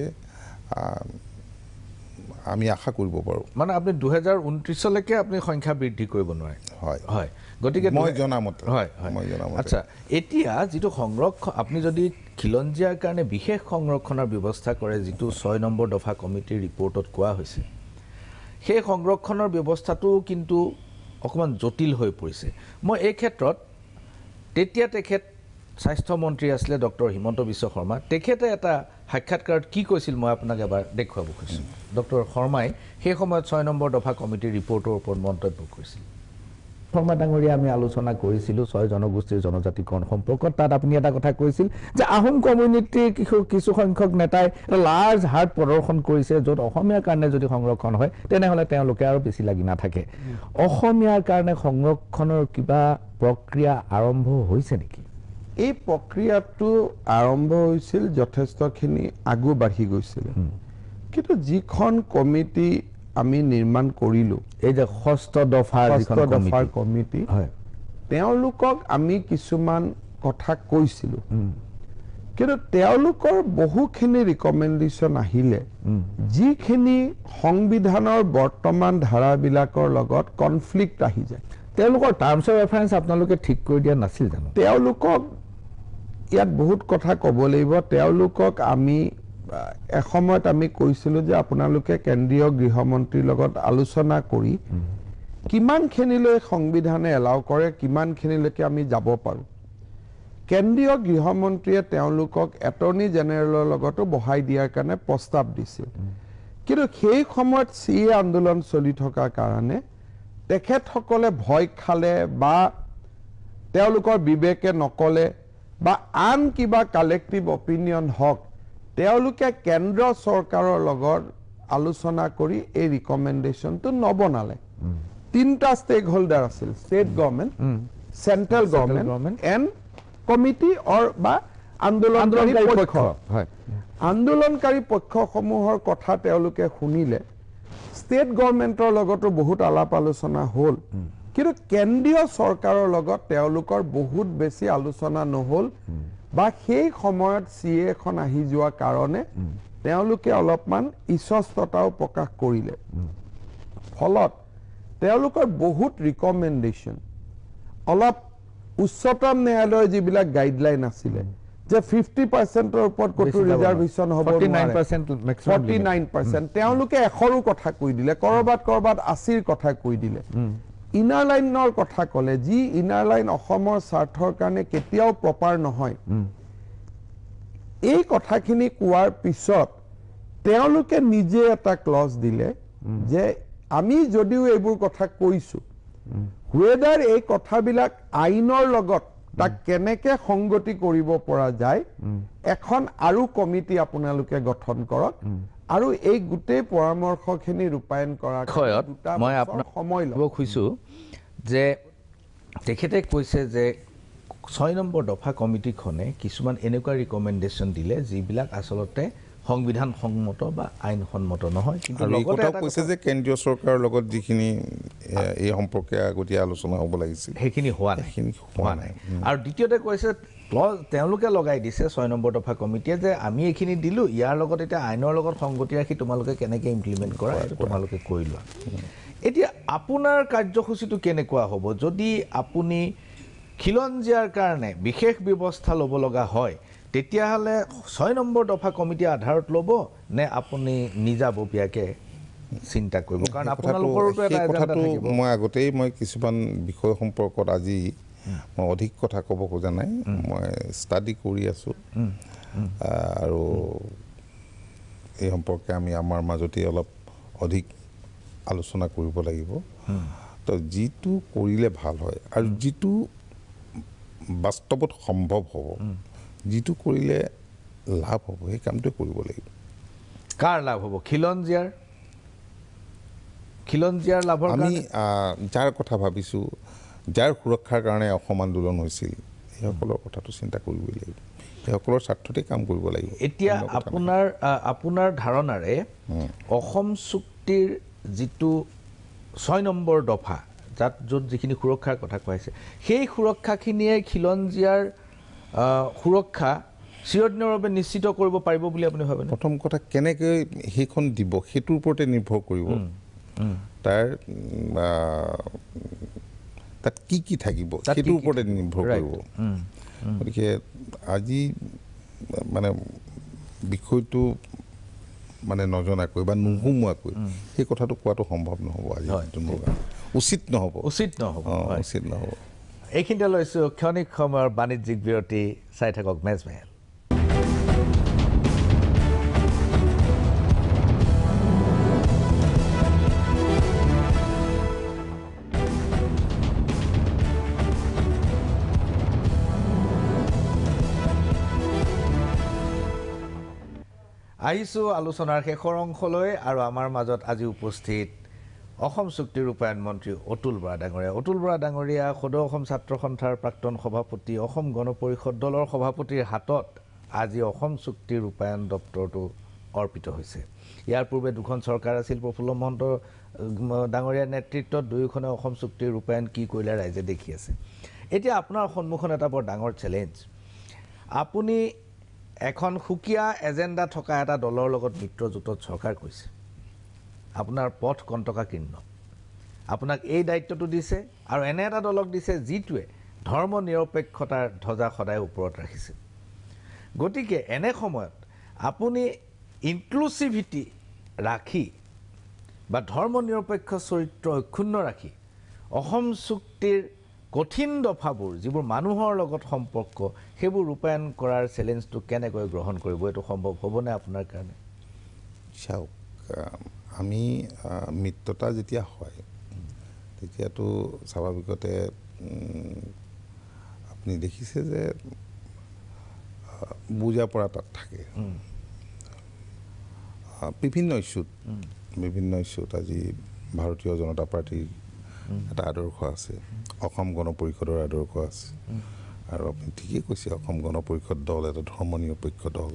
C: আমি আশা কৰিব পাৰোঁ মানে আপুনি দুহেজাৰ ঊনত্ৰিছলৈকে আপুনি
A: সংখ্যা বৃদ্ধি কৰিব নোৱাৰে হয় হয় গতিকে মই জনামতে হয় হয় আচ্ছা এতিয়া যিটো সংৰক্ষণ আপুনি যদি খিলঞ্জীয়াৰ কাৰণে বিশেষ সংৰক্ষণৰ ব্যৱস্থা কৰে যিটো ছয় নম্বৰ দফা কমিটিৰ ৰিপৰ্টত কোৱা হৈছে সেই সংৰক্ষণৰ ব্যৱস্থাটো কিন্তু অকণমান জটিল হৈ পৰিছে মই এই ক্ষেত্ৰত তেতিয়া তেখেত স্বাস্থ্যমন্ত্ৰী আছিলে ডক্টৰ হিমন্ত বিশ্ব শৰ্মা তেখেতে এটা সাক্ষাৎকাৰত কি কৈছিল মই আপোনাক এবাৰ দেখুৱাব খুজিছোঁ ডক্টৰ শৰ্মাই সেই সময়ত ছয় নম্বৰ দফা কমিটিৰ ৰিপৰ্টৰ ওপৰত মন্তব্য কৰিছিল শৰ্মা ডাঙৰীয়া আমি আলোচনা কৰিছিলোঁ ছয় জনগোষ্ঠীৰ জনজাতিকৰণ সম্পৰ্কত তাত আপুনি এটা কথা কৈছিল যে আহোম কমিউনিটিৰ কিছু কিছু সংখ্যক নেতাই লাৰ্জ হাৰ্ট প্ৰদৰ্শন কৰিছে য'ত অসমীয়াৰ কাৰণে যদি সংৰক্ষণ হয় তেনেহ'লে তেওঁলোকে আৰু বেছি লাগি নাথাকে অসমীয়াৰ কাৰণে সংৰক্ষণৰ কিবা প্ৰক্ৰিয়া আৰম্ভ হৈছে নেকি
D: এই প্ৰক্ৰিয়াটো আৰম্ভ হৈছিল যথেষ্টখিনি আগু বাঢ়ি গৈছিল কিন্তু যিখন কমিটি আমি নিৰ্মাণ কৰিলোঁ এই যে ষষ্ঠ দফাৰ দফাৰ কমিটি তেওঁলোকক আমি কিছুমান কথা কৈছিলোঁ কিন্তু তেওঁলোকৰ বহুখিনি ৰিকমেণ্ডেশ্যন আহিলে যিখিনি সংবিধানৰ বৰ্তমান ধাৰাবিলাকৰ লগত কনফ্লিক্ট আহি যায় তেওঁলোকৰ টাৰ্মছ অফ ৰেফাৰেঞ্চ আপোনালোকে ঠিক কৰি দিয়া নাছিল জানো তেওঁলোকক ইয়াত বহুত কথা কব লাগিব তেওঁলোকক আমি এসময়ত আমি কৈছিলোঁ যে আপোনালোকে কেন্দ্ৰীয় গৃহমন্ত্ৰীৰ লগত আলোচনা কৰি কিমানখিনিলৈ সংবিধানে এলাও কৰে কিমানখিনিলৈকে আমি যাব পাৰোঁ কেন্দ্ৰীয় গৃহমন্ত্ৰীয়ে তেওঁলোকক এটৰ্নি জেনেৰেলৰ লগতো বহাই দিয়াৰ কাৰণে প্ৰস্তাৱ দিছিল কিন্তু সেই সময়ত চি এ আন্দোলন চলি থকাৰ কাৰণে তেখেতসকলে ভয় খালে বা তেওঁলোকৰ বিবেকে নক'লে বা আন কিবা কালেক্টিভ অপিনিয়ন হওক তেওঁলোকে কেন্দ্ৰ চৰকাৰৰ লগত আলোচনা কৰি এই ৰিকমেণ্ডেশ্যনটো নবনালে তিনিটা ষ্টেক হোল্ডাৰ আছিল state government central government and committee or বা আন্দোলনকাৰী আন্দোলনকাৰী পক্ষসমূহৰ কথা তেওঁলোকে শুনিলে ষ্টেট গভৰ্ণমেণ্টৰ লগতো বহুত আলাপ আলোচনা হ'ল কিন্তু কেন্দ্ৰীয় চৰকাৰৰ লগত তেওঁলোকৰ বহুত বেছি আলোচনা নহল বা সেই সময়ত সি এখন আহি যোৱাৰ কাৰণে তেওঁলোকে অলপমান ইচ্ছস্থতাও প্ৰকাশ কৰিলে ফলত তেওঁলোকৰ বহুত ৰিকমেণ্ডেশ্যন অলপ উচ্চতম ন্যায়ালয়ৰ যিবিলাক গাইডলাইন আছিলে যে ফিফটি পাৰ্চেণ্টৰ ওপৰত ক'তো ৰিজাৰ্ভেশ্যন হ'ব
A: ফৰ্টি নাইন পাৰ্চেণ্ট
D: তেওঁলোকে এশৰো কথা কৈ দিলে ক'ৰবাত ক'ৰবাত আশীৰ কথা কৈ দিলে ইনাৰ লাইনৰ কথা ক'লে যি ইনাৰ লাইন অসমৰ স্বাৰ্থৰ কাৰণে কেতিয়াও প্ৰপাৰ নহয় এই কথাখিনি কোৱাৰ পিছত তেওঁলোকে নিজে এটা ক্লজ দিলে যে আমি যদিও এইবোৰ কথা কৈছোঁ হুৱেডাৰ এই কথাবিলাক আইনৰ লগত তাক কেনেকৈ সংগতি কৰিব পৰা যায় এখন আৰু কমিটি আপোনালোকে গঠন কৰক আৰু এই গোটেই পৰামৰ্শখিনি ৰূপায়ণ কৰাৰ ক্ষয়ত মই আপোনাক সময় ল'ব
A: খুজিছোঁ যে তেখেতে কৈছে যে ছয় নম্বৰ দফা কমিটিখনে কিছুমান এনেকুৱা ৰিকমেণ্ডেশ্যন দিলে যিবিলাক আচলতে সংবিধান সংমত বা আইনসন্মত নহয় কিন্তু
C: চৰকাৰৰ লগত যিখিনি এই সম্পৰ্কে আগতীয়া আলোচনা হ'ব লাগিছিল সেইখিনি হোৱা নাই হোৱা নাই
A: আৰু দ্বিতীয়তে কৈছে প্লাছ তেওঁলোকে লগাই দিছে ছয় নম্বৰ দফা কমিটিয়ে যে আমি এইখিনি দিলোঁ ইয়াৰ লগত এতিয়া আইনৰ লগত সংগতি ৰাখি তোমালোকে কেনেকৈ ইমপ্লিমেণ্ট কৰা সেইটো তোমালোকে কৰি লোৱা এতিয়া আপোনাৰ কাৰ্যসূচীটো কেনেকুৱা হ'ব যদি আপুনি খিলঞ্জীয়াৰ কাৰণে বিশেষ ব্যৱস্থা ল'ব লগা হয় তেতিয়াহ'লে ছয় নম্বৰ দফা কমিটিয়ে আধাৰত ল'ব নে আপুনি নিজাববীয়াকৈ চিন্তা কৰিব কাৰণ আপোনালোকৰ মই
C: আগতেই মই কিছুমান বিষয় সম্পৰ্কত আজি মই অধিক কথা ক'ব খোজা নাই মই ষ্টাডি কৰি আছো আৰু এই সম্পৰ্কে আমি আমাৰ মাজতে অলপ অধিক আলোচনা কৰিব লাগিব তো যিটো কৰিলে ভাল হয় আৰু যিটো বাস্তৱত সম্ভৱ হ'ব যিটো কৰিলে লাভ হ'ব সেই কামটোৱে কৰিব লাগিব কাৰ লাভ হ'ব খিলঞ্জীয়াৰ খিলঞ্জীয়াৰ লাভৰ আমি যাৰ কথা ভাবিছোঁ যাৰ সুৰক্ষাৰ কাৰণে অসম আন্দোলন হৈছিল সেইসকলৰ কথাটো চিন্তা কৰিবই লাগিব সেইসকলৰ স্বাৰ্থতে কাম কৰিব লাগিব এতিয়া আপোনাৰ আপোনাৰ
A: ধাৰণাৰে অসম চুক্তিৰ যিটো ছয় নম্বৰ দফা তাত য'ত যিখিনি সুৰক্ষাৰ কথা কোৱা হৈছে সেই সুৰক্ষাখিনিয়ে খিলঞ্জীয়াৰ
C: সুৰক্ষা চিৰদিনৰ বাবে নিশ্চিত কৰিব পাৰিব বুলি আপুনি ভাবে প্ৰথম কথা কেনেকৈ সেইখন দিব সেইটোৰ ওপৰতে নিৰ্ভৰ কৰিব তাৰ তাত কি কি থাকিব সেইটোৰ ওপৰতে নিৰ্ভৰ কৰিব গতিকে আজি মানে বিষয়টো মানে নজনাকৈ বা নুসুমোৱাকৈ সেই কথাটো কোৱাটো সম্ভৱ নহ'ব আজি উচিত নহ'ব উচিত নহ'ব উচিত নহ'ব
A: এইখিনিতে লৈছোঁ ক্ষণিক সময়ৰ বাণিজ্যিক বিৰতি চাই থাকক মেজমেহেল আহিছো আলোচনাৰ শেষৰ অংশলৈ আৰু আমাৰ মাজত আজি উপস্থিত অসম চুক্তি ৰূপায়ণ মন্ত্ৰী অতুল বৰা ডাঙৰীয়া অতুল বৰা ডাঙৰীয়া সদৌ অসম ছাত্ৰ সন্থাৰ প্ৰাক্তন সভাপতি অসম গণ পৰিষদ দলৰ সভাপতিৰ হাতত আজি অসম চুক্তি ৰূপায়ণ দপ্তৰটো অৰ্পিত হৈছে ইয়াৰ পূৰ্বে দুখন চৰকাৰ আছিল প্ৰফুল্ল মহন্ত ডাঙৰীয়াৰ নেতৃত্বত দুয়োখনে অসম চুক্তি ৰূপায়ণ কি কৰিলে ৰাইজে দেখি আছে এতিয়া আপোনাৰ সন্মুখত এটা বৰ ডাঙৰ চেলেঞ্জ আপুনি এখন সুকীয়া এজেণ্ডা থকা এটা দলৰ লগত মিত্ৰজোঁটত চৰকাৰ কৰিছে আপোনাৰ পথ কণ্টকাকীৰ্ণ আপোনাক এই দায়িত্বটো দিছে আৰু এনে এটা দলক দিছে যিটোৱে ধৰ্ম নিৰপেক্ষতাৰ ধ্বজা সদায় ওপৰত ৰাখিছে গতিকে এনে সময়ত আপুনি ইনক্লুচিভিটি ৰাখি বা ধৰ্ম নিৰপেক্ষ চৰিত্ৰ অক্ষুণ্ণ ৰাখি অসম চুক্তিৰ কঠিন দফাবোৰ যিবোৰ মানুহৰ লগত সম্পৰ্ক সেইবোৰ ৰূপায়ণ কৰাৰ চেলেঞ্জটো কেনেকৈ গ্ৰহণ কৰিব এইটো সম্ভৱ হ'বনে আপোনাৰ কাৰণে
C: চাওক আমি মিত্ৰতা যেতিয়া হয় তেতিয়াতো স্বাভাৱিকতে আপুনি দেখিছে যে বুজা পৰা তাত থাকে বিভিন্ন ইছ্যুত বিভিন্ন ইছ্যুত আজি ভাৰতীয় জনতা পাৰ্টীৰ এটা আদৰ্শ আছে অসম গণ পৰিষদৰ আদৰ্শ আছে আৰু আপুনি ঠিকেই কৈছে অসম গণ পৰিষদ দল এটা ধৰ্ম নিৰপেক্ষ দল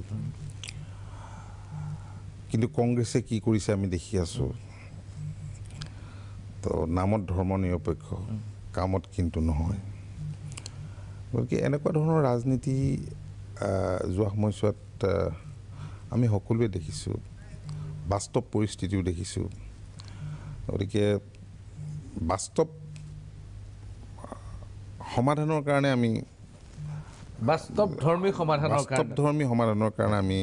C: কিন্তু কংগ্ৰেছে কি কৰিছে আমি দেখি আছো তো নামত ধৰ্ম নিৰপেক্ষ কামত কিন্তু নহয় গতিকে এনেকুৱা ধৰণৰ ৰাজনীতি যোৱা সময়ছোৱাত আমি সকলোৱে দেখিছোঁ বাস্তৱ পৰিস্থিতিও দেখিছোঁ গতিকে বাস্তৱ সমাধানৰ কাৰণে আমি বাস্তৱধৰ্মী
A: সমাধানৰ বাস্তৱধৰ্মী
C: সমাধানৰ কাৰণে আমি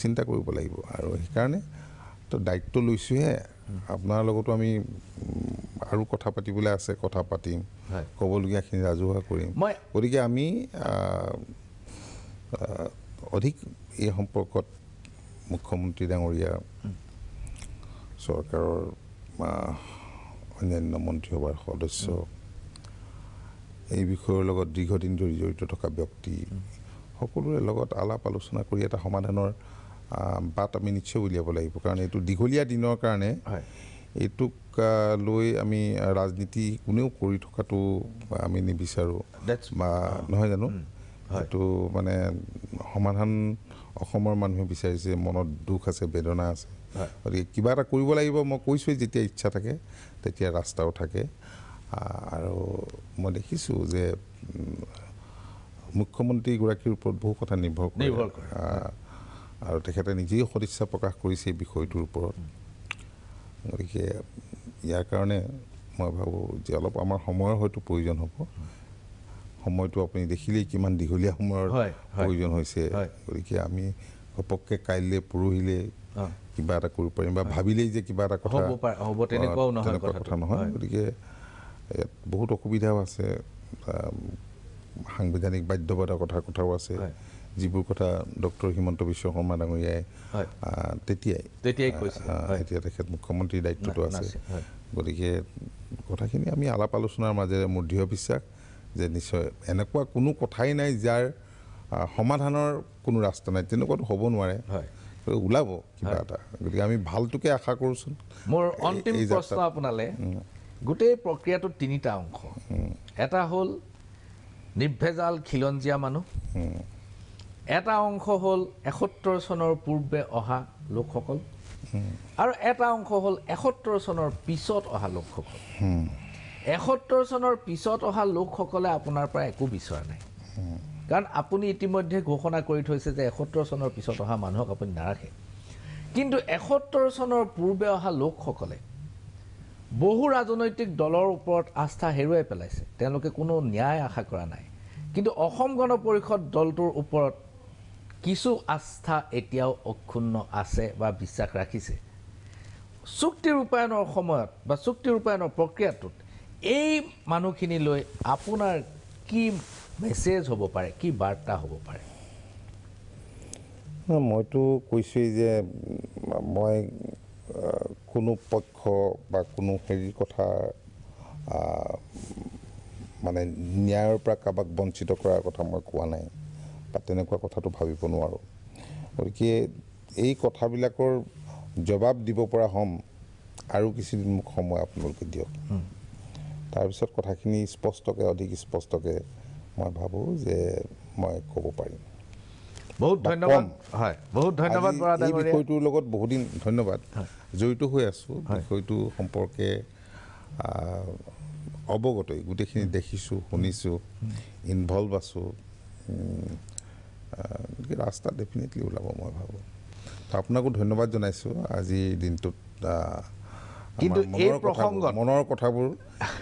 C: চিন্তা কৰিব লাগিব আৰু সেইকাৰণে তো দায়িত্ব লৈছোঁহে আপোনাৰ লগতো আমি আৰু কথা পাতিবলৈ আছে কথা পাতিম ক'বলগীয়াখিনি ৰাজহুৱা কৰিম গতিকে আমি অধিক এই সম্পৰ্কত মুখ্যমন্ত্ৰী ডাঙৰীয়া চৰকাৰৰ অন্যান্য মন্ত্ৰীসভাৰ সদস্য এই বিষয়ৰ লগত দীৰ্ঘদিন ধৰি জড়িত থকা ব্যক্তি সকলোৰে লগত আলাপ আলোচনা কৰি এটা সমাধানৰ বাট আমি নিশ্চয় উলিয়াব লাগিব কাৰণ এইটো দীঘলীয়া দিনৰ কাৰণে এইটোক লৈ আমি ৰাজনীতি কোনেও কৰি থকাটো আমি নিবিচাৰোঁ বা নহয় জানো এইটো মানে সমাধান অসমৰ মানুহে বিচাৰিছে মনত দুখ আছে বেদনা আছে গতিকে কিবা এটা কৰিব লাগিব মই কৈছোঁৱেই যেতিয়া ইচ্ছা থাকে তেতিয়া ৰাস্তাও থাকে আৰু মই দেখিছোঁ যে মুখ্যমন্ত্ৰীগৰাকীৰ ওপৰত বহু কথা নিৰ্ভৰ কৰে আৰু তেখেতে নিজেই সদিচ্ছা প্ৰকাশ কৰিছে এই বিষয়টোৰ ওপৰত গতিকে ইয়াৰ কাৰণে মই ভাবোঁ যে অলপ আমাৰ সময়ৰ হয়তো প্ৰয়োজন হ'ব সময়টো আপুনি দেখিলেই কিমান দীঘলীয়া সময়ৰ প্ৰয়োজন হৈছে গতিকে আমি ঘপককৈ কাইলৈ পৰহিলৈ কিবা এটা কৰিব পাৰিম বা ভাবিলেই যে কিবা এটা কথা হ'ব তেনেকুৱাও নহয় তেনেকুৱা কথা নহয় গতিকে ইয়াত বহুত অসুবিধাও আছে সাংবিধানিক বাধ্যবাধকতাৰ কথাও আছে যিবোৰ কথা ডক্টৰ হিমন্ত বিশ্ব শৰ্মা ডাঙৰীয়াই তেতিয়াই তেতিয়াই এতিয়া তেখেত মুখ্যমন্ত্ৰীৰ দায়িত্বটো আছে গতিকে কথাখিনি আমি আলাপ আলোচনাৰ মাজেৰে মোৰ দৃঢ় বিশ্বাস যে নিশ্চয় এনেকুৱা কোনো কথাই নাই যাৰ সমাধানৰ কোনো ৰাস্তা নাই তেনেকুৱাতো হ'ব নোৱাৰে হয় ওলাব কিবা এটা গতিকে আমি ভালটোকে আশা কৰোঁচোন
A: মোৰ অন্তিম প্ৰশ্ন আপোনালে গোটেই প্ৰক্ৰিয়াটোত তিনিটা অংশ এটা হ'ল নিৰ্ভেজাল খিলঞ্জীয়া মানুহ এটা অংশ হ'ল এসত্তৰ চনৰ পূৰ্বে অহা লোকসকল আৰু এটা অংশ হ'ল এসত্তৰ চনৰ পিছত অহা লোকসকল এসত্তৰ চনৰ পিছত অহা লোকসকলে আপোনাৰ পৰা একো বিচৰা নাই কাৰণ আপুনি ইতিমধ্যে ঘোষণা কৰি থৈছে যে এসত্তৰ চনৰ পিছত অহা মানুহক আপুনি নাৰাখে কিন্তু এসত্তৰ চনৰ পূৰ্বে অহা লোকসকলে বহু ৰাজনৈতিক দলৰ ওপৰত আস্থা হেৰুৱাই পেলাইছে তেওঁলোকে কোনো ন্যায় আশা কৰা নাই কিন্তু অসম গণ পৰিষদ দলটোৰ ওপৰত কিছু আস্থা এতিয়াও অক্ষুণ্ণ আছে বা বিশ্বাস ৰাখিছে চুক্তি ৰূপায়ণৰ সময়ত বা চুক্তি ৰূপায়ণৰ প্ৰক্ৰিয়াটোত এই মানুহখিনিলৈ আপোনাৰ কি মেছেজ হ'ব পাৰে কি বাৰ্তা হ'ব পাৰে
C: মইতো কৈছোঁৱেই যে মই কোনো পক্ষ বা কোনো হেৰিৰ কথা মানে ন্যায়ৰ পৰা কাৰোবাক বঞ্চিত কৰাৰ কথা মই কোৱা নাই বা তেনেকুৱা কথাটো ভাবিব নোৱাৰোঁ গতিকে এই কথাবিলাকৰ জবাব দিব পৰা হ'ম আৰু কিছুদিন মোক সময় আপোনালোকে দিয়ক তাৰপিছত কথাখিনি স্পষ্টকৈ অধিক স্পষ্টকৈ মই ভাবোঁ যে মই ক'ব পাৰিম বহুত ধন্যবাদ হয় বহুত ধন্যবাদ এই বিষয়টোৰ লগত বহুদিন ধন্যবাদ জড়িত হৈ আছোঁ বিষয়টো সম্পৰ্কে অৱগতই গোটেইখিনি দেখিছোঁ শুনিছোঁ ইনভলভ আছোঁ গতিকে ৰাস্তা ডেফিনেটলি ওলাব মই ভাবোঁ আপোনাকো ধন্যবাদ জনাইছোঁ আজিৰ দিনটোত কিন্তু এই প্ৰসংগত মনৰ কথাবোৰ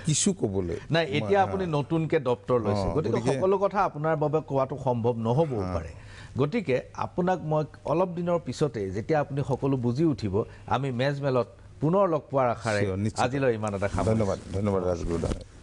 C: কিছু ক'বলৈ নাই এতিয়া আপুনি
A: নতুনকৈ ডক্তৰ লৈছে গতিকে সকলো কথা আপোনাৰ বাবে কোৱাটো সম্ভৱ নহ'বও পাৰে গতিকে আপোনাক মই অলপ দিনৰ পিছতে যেতিয়া আপুনি সকলো বুজি উঠিব আমি মেজমেলত পুনৰ লগ পোৱাৰ আশাৰে আজিলৈ ইমান এটা ধন্যবাদ ধন্যবাদ
C: ৰাজগুৰু দাদা